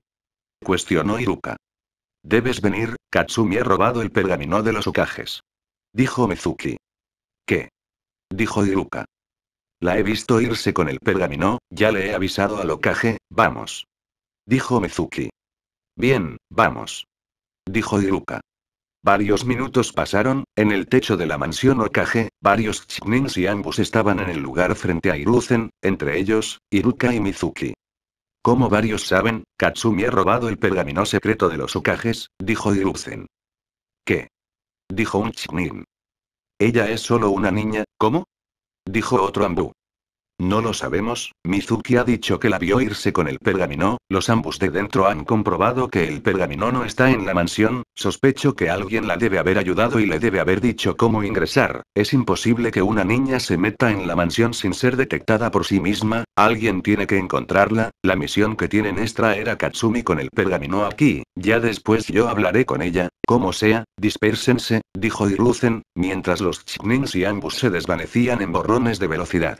cuestionó Iruka. Debes venir, Katsumi he robado el pergamino de los ocajes", Dijo Mizuki. ¿Qué? Dijo Iruka. La he visto irse con el pergamino, ya le he avisado al Okage, vamos dijo Mizuki. Bien, vamos. Dijo Iruka. Varios minutos pasaron, en el techo de la mansión Okage, varios chiknins y ambos estaban en el lugar frente a Iruzen, entre ellos, Iruka y Mizuki. Como varios saben, Katsumi ha robado el pergamino secreto de los Okages, dijo Iruzen. ¿Qué? Dijo un chiknin. Ella es solo una niña, ¿cómo? Dijo otro ambu. No lo sabemos, Mizuki ha dicho que la vio irse con el pergamino, los ambos de dentro han comprobado que el pergamino no está en la mansión, sospecho que alguien la debe haber ayudado y le debe haber dicho cómo ingresar, es imposible que una niña se meta en la mansión sin ser detectada por sí misma, alguien tiene que encontrarla, la misión que tienen es traer a Katsumi con el pergamino aquí, ya después yo hablaré con ella, como sea, dispersense, dijo Iruzen, mientras los Chiknins y ambos se desvanecían en borrones de velocidad.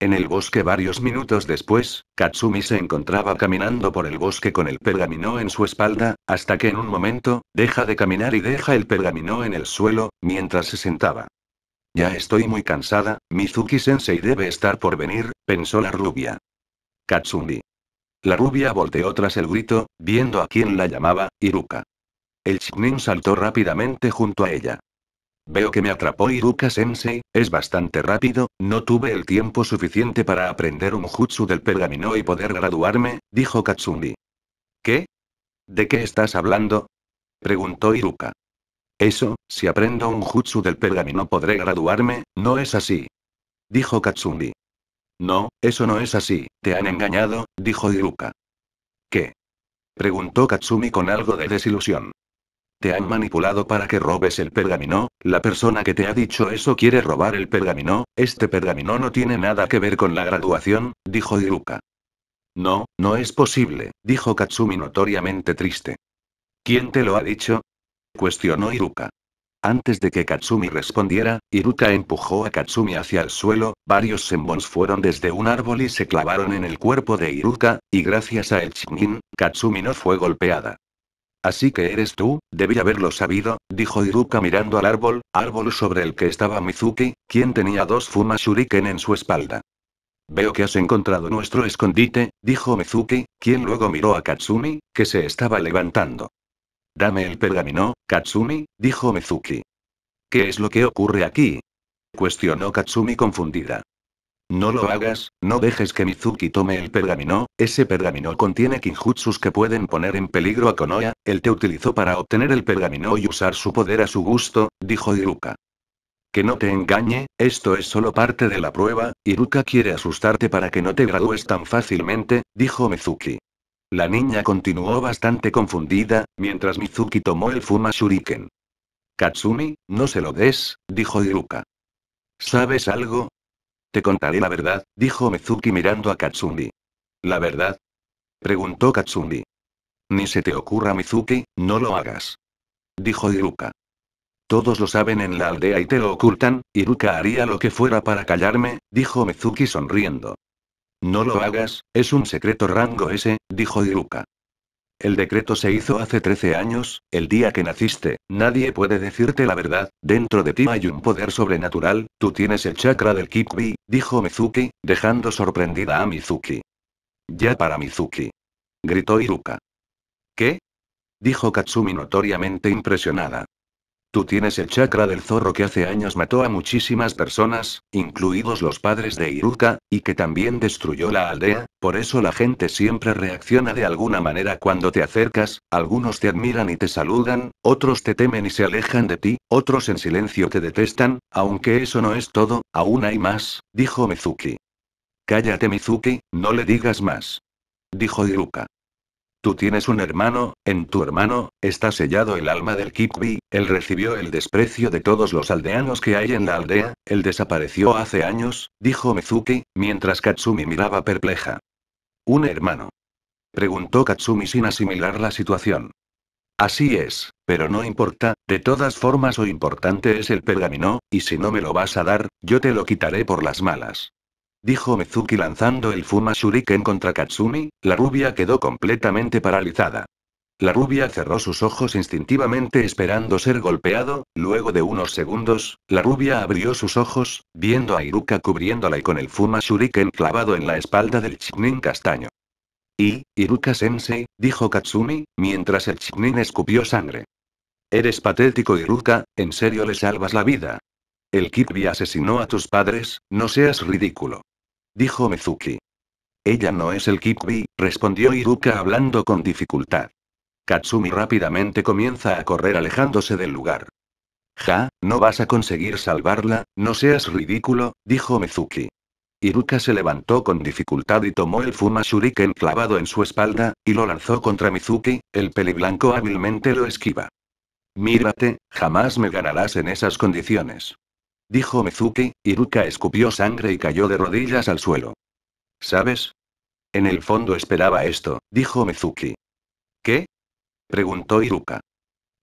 En el bosque varios minutos después, Katsumi se encontraba caminando por el bosque con el pergamino en su espalda, hasta que en un momento, deja de caminar y deja el pergamino en el suelo, mientras se sentaba. Ya estoy muy cansada, Mizuki-sensei debe estar por venir, pensó la rubia. Katsumi. La rubia volteó tras el grito, viendo a quien la llamaba, Iruka. El Shinin saltó rápidamente junto a ella. Veo que me atrapó Iruka-sensei, es bastante rápido, no tuve el tiempo suficiente para aprender un jutsu del pergamino y poder graduarme, dijo Katsumi. ¿Qué? ¿De qué estás hablando? preguntó Iruka. Eso, si aprendo un jutsu del pergamino podré graduarme, no es así. Dijo Katsumi. No, eso no es así, te han engañado, dijo Iruka. ¿Qué? preguntó Katsumi con algo de desilusión. Te han manipulado para que robes el pergamino, la persona que te ha dicho eso quiere robar el pergamino, este pergamino no tiene nada que ver con la graduación, dijo Iruka. No, no es posible, dijo Katsumi notoriamente triste. ¿Quién te lo ha dicho? cuestionó Iruka. Antes de que Katsumi respondiera, Iruka empujó a Katsumi hacia el suelo, varios sembons fueron desde un árbol y se clavaron en el cuerpo de Iruka, y gracias a el chinin, Katsumi no fue golpeada. Así que eres tú, debí haberlo sabido, dijo Iruka mirando al árbol, árbol sobre el que estaba Mizuki, quien tenía dos Fuma Shuriken en su espalda. Veo que has encontrado nuestro escondite, dijo Mizuki, quien luego miró a Katsumi, que se estaba levantando. Dame el pergamino, Katsumi, dijo Mizuki. ¿Qué es lo que ocurre aquí? cuestionó Katsumi confundida. No lo hagas, no dejes que Mizuki tome el pergamino, ese pergamino contiene kinjutsus que pueden poner en peligro a Konoha, él te utilizó para obtener el pergamino y usar su poder a su gusto, dijo Iruka. Que no te engañe, esto es solo parte de la prueba, Iruka quiere asustarte para que no te gradúes tan fácilmente, dijo Mizuki. La niña continuó bastante confundida, mientras Mizuki tomó el Fuma Shuriken. Katsumi, no se lo des, dijo Iruka. ¿Sabes algo? Te contaré la verdad, dijo Mezuki mirando a Katsumi. ¿La verdad? preguntó Katsumi. Ni se te ocurra, Mizuki, no lo hagas. Dijo Iruka. Todos lo saben en la aldea y te lo ocultan, Iruka haría lo que fuera para callarme, dijo Mizuki sonriendo. No lo hagas, es un secreto rango ese, dijo Iruka. El decreto se hizo hace 13 años, el día que naciste, nadie puede decirte la verdad, dentro de ti hay un poder sobrenatural, tú tienes el chakra del Kikbi, dijo Mizuki, dejando sorprendida a Mizuki. Ya para Mizuki. Gritó Iruka. ¿Qué? Dijo Katsumi notoriamente impresionada. Tú tienes el chakra del zorro que hace años mató a muchísimas personas, incluidos los padres de Iruka, y que también destruyó la aldea, por eso la gente siempre reacciona de alguna manera cuando te acercas, algunos te admiran y te saludan, otros te temen y se alejan de ti, otros en silencio te detestan, aunque eso no es todo, aún hay más, dijo Mizuki. Cállate Mizuki, no le digas más. Dijo Iruka. Tú tienes un hermano, en tu hermano, está sellado el alma del Kikbi, él recibió el desprecio de todos los aldeanos que hay en la aldea, él desapareció hace años, dijo Mezuki, mientras Katsumi miraba perpleja. ¿Un hermano? Preguntó Katsumi sin asimilar la situación. Así es, pero no importa, de todas formas lo importante es el pergamino, y si no me lo vas a dar, yo te lo quitaré por las malas dijo Mezuki lanzando el Fuma Shuriken contra Katsumi, la rubia quedó completamente paralizada. La rubia cerró sus ojos instintivamente esperando ser golpeado, luego de unos segundos, la rubia abrió sus ojos, viendo a Iruka cubriéndola y con el Fuma Shuriken clavado en la espalda del Chinin castaño. Y, Iruka Sensei, dijo Katsumi, mientras el Chinin escupió sangre. Eres patético Iruka, en serio le salvas la vida. El Kirby asesinó a tus padres, no seas ridículo dijo Mizuki. Ella no es el Kikubi, respondió Iruka hablando con dificultad. Katsumi rápidamente comienza a correr alejándose del lugar. Ja, no vas a conseguir salvarla, no seas ridículo, dijo Mizuki. Iruka se levantó con dificultad y tomó el Fuma Shuriken clavado en su espalda, y lo lanzó contra Mizuki, el peli blanco hábilmente lo esquiva. Mírate, jamás me ganarás en esas condiciones. Dijo Mezuki, Iruka escupió sangre y cayó de rodillas al suelo. ¿Sabes? En el fondo esperaba esto, dijo Mezuki. ¿Qué? preguntó Iruka.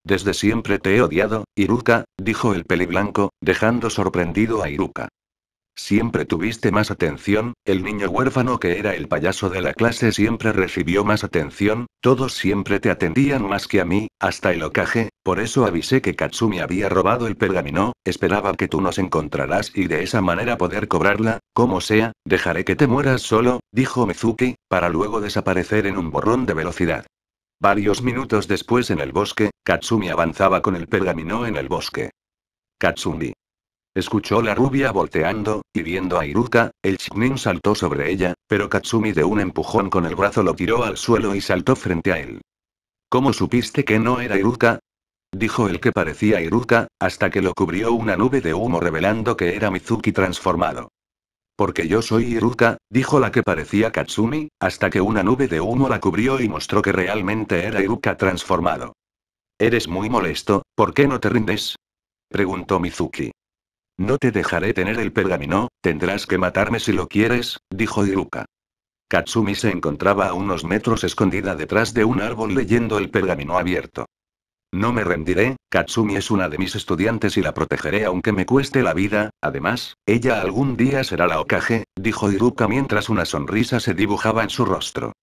Desde siempre te he odiado, Iruka, dijo el peliblanco, dejando sorprendido a Iruka. Siempre tuviste más atención, el niño huérfano que era el payaso de la clase siempre recibió más atención, todos siempre te atendían más que a mí, hasta el ocaje, por eso avisé que Katsumi había robado el pergamino, esperaba que tú nos encontrarás y de esa manera poder cobrarla, como sea, dejaré que te mueras solo, dijo Mizuki, para luego desaparecer en un borrón de velocidad. Varios minutos después en el bosque, Katsumi avanzaba con el pergamino en el bosque. Katsumi. Escuchó la rubia volteando, y viendo a Iruka, el Shinin saltó sobre ella, pero Katsumi de un empujón con el brazo lo tiró al suelo y saltó frente a él. ¿Cómo supiste que no era Iruka? Dijo el que parecía Iruka, hasta que lo cubrió una nube de humo revelando que era Mizuki transformado. Porque yo soy Iruka, dijo la que parecía Katsumi, hasta que una nube de humo la cubrió y mostró que realmente era Iruka transformado. Eres muy molesto, ¿por qué no te rindes? Preguntó Mizuki. No te dejaré tener el pergamino, tendrás que matarme si lo quieres, dijo Iruka. Katsumi se encontraba a unos metros escondida detrás de un árbol leyendo el pergamino abierto. No me rendiré, Katsumi es una de mis estudiantes y la protegeré aunque me cueste la vida, además, ella algún día será la Okage, dijo Iruka mientras una sonrisa se dibujaba en su rostro.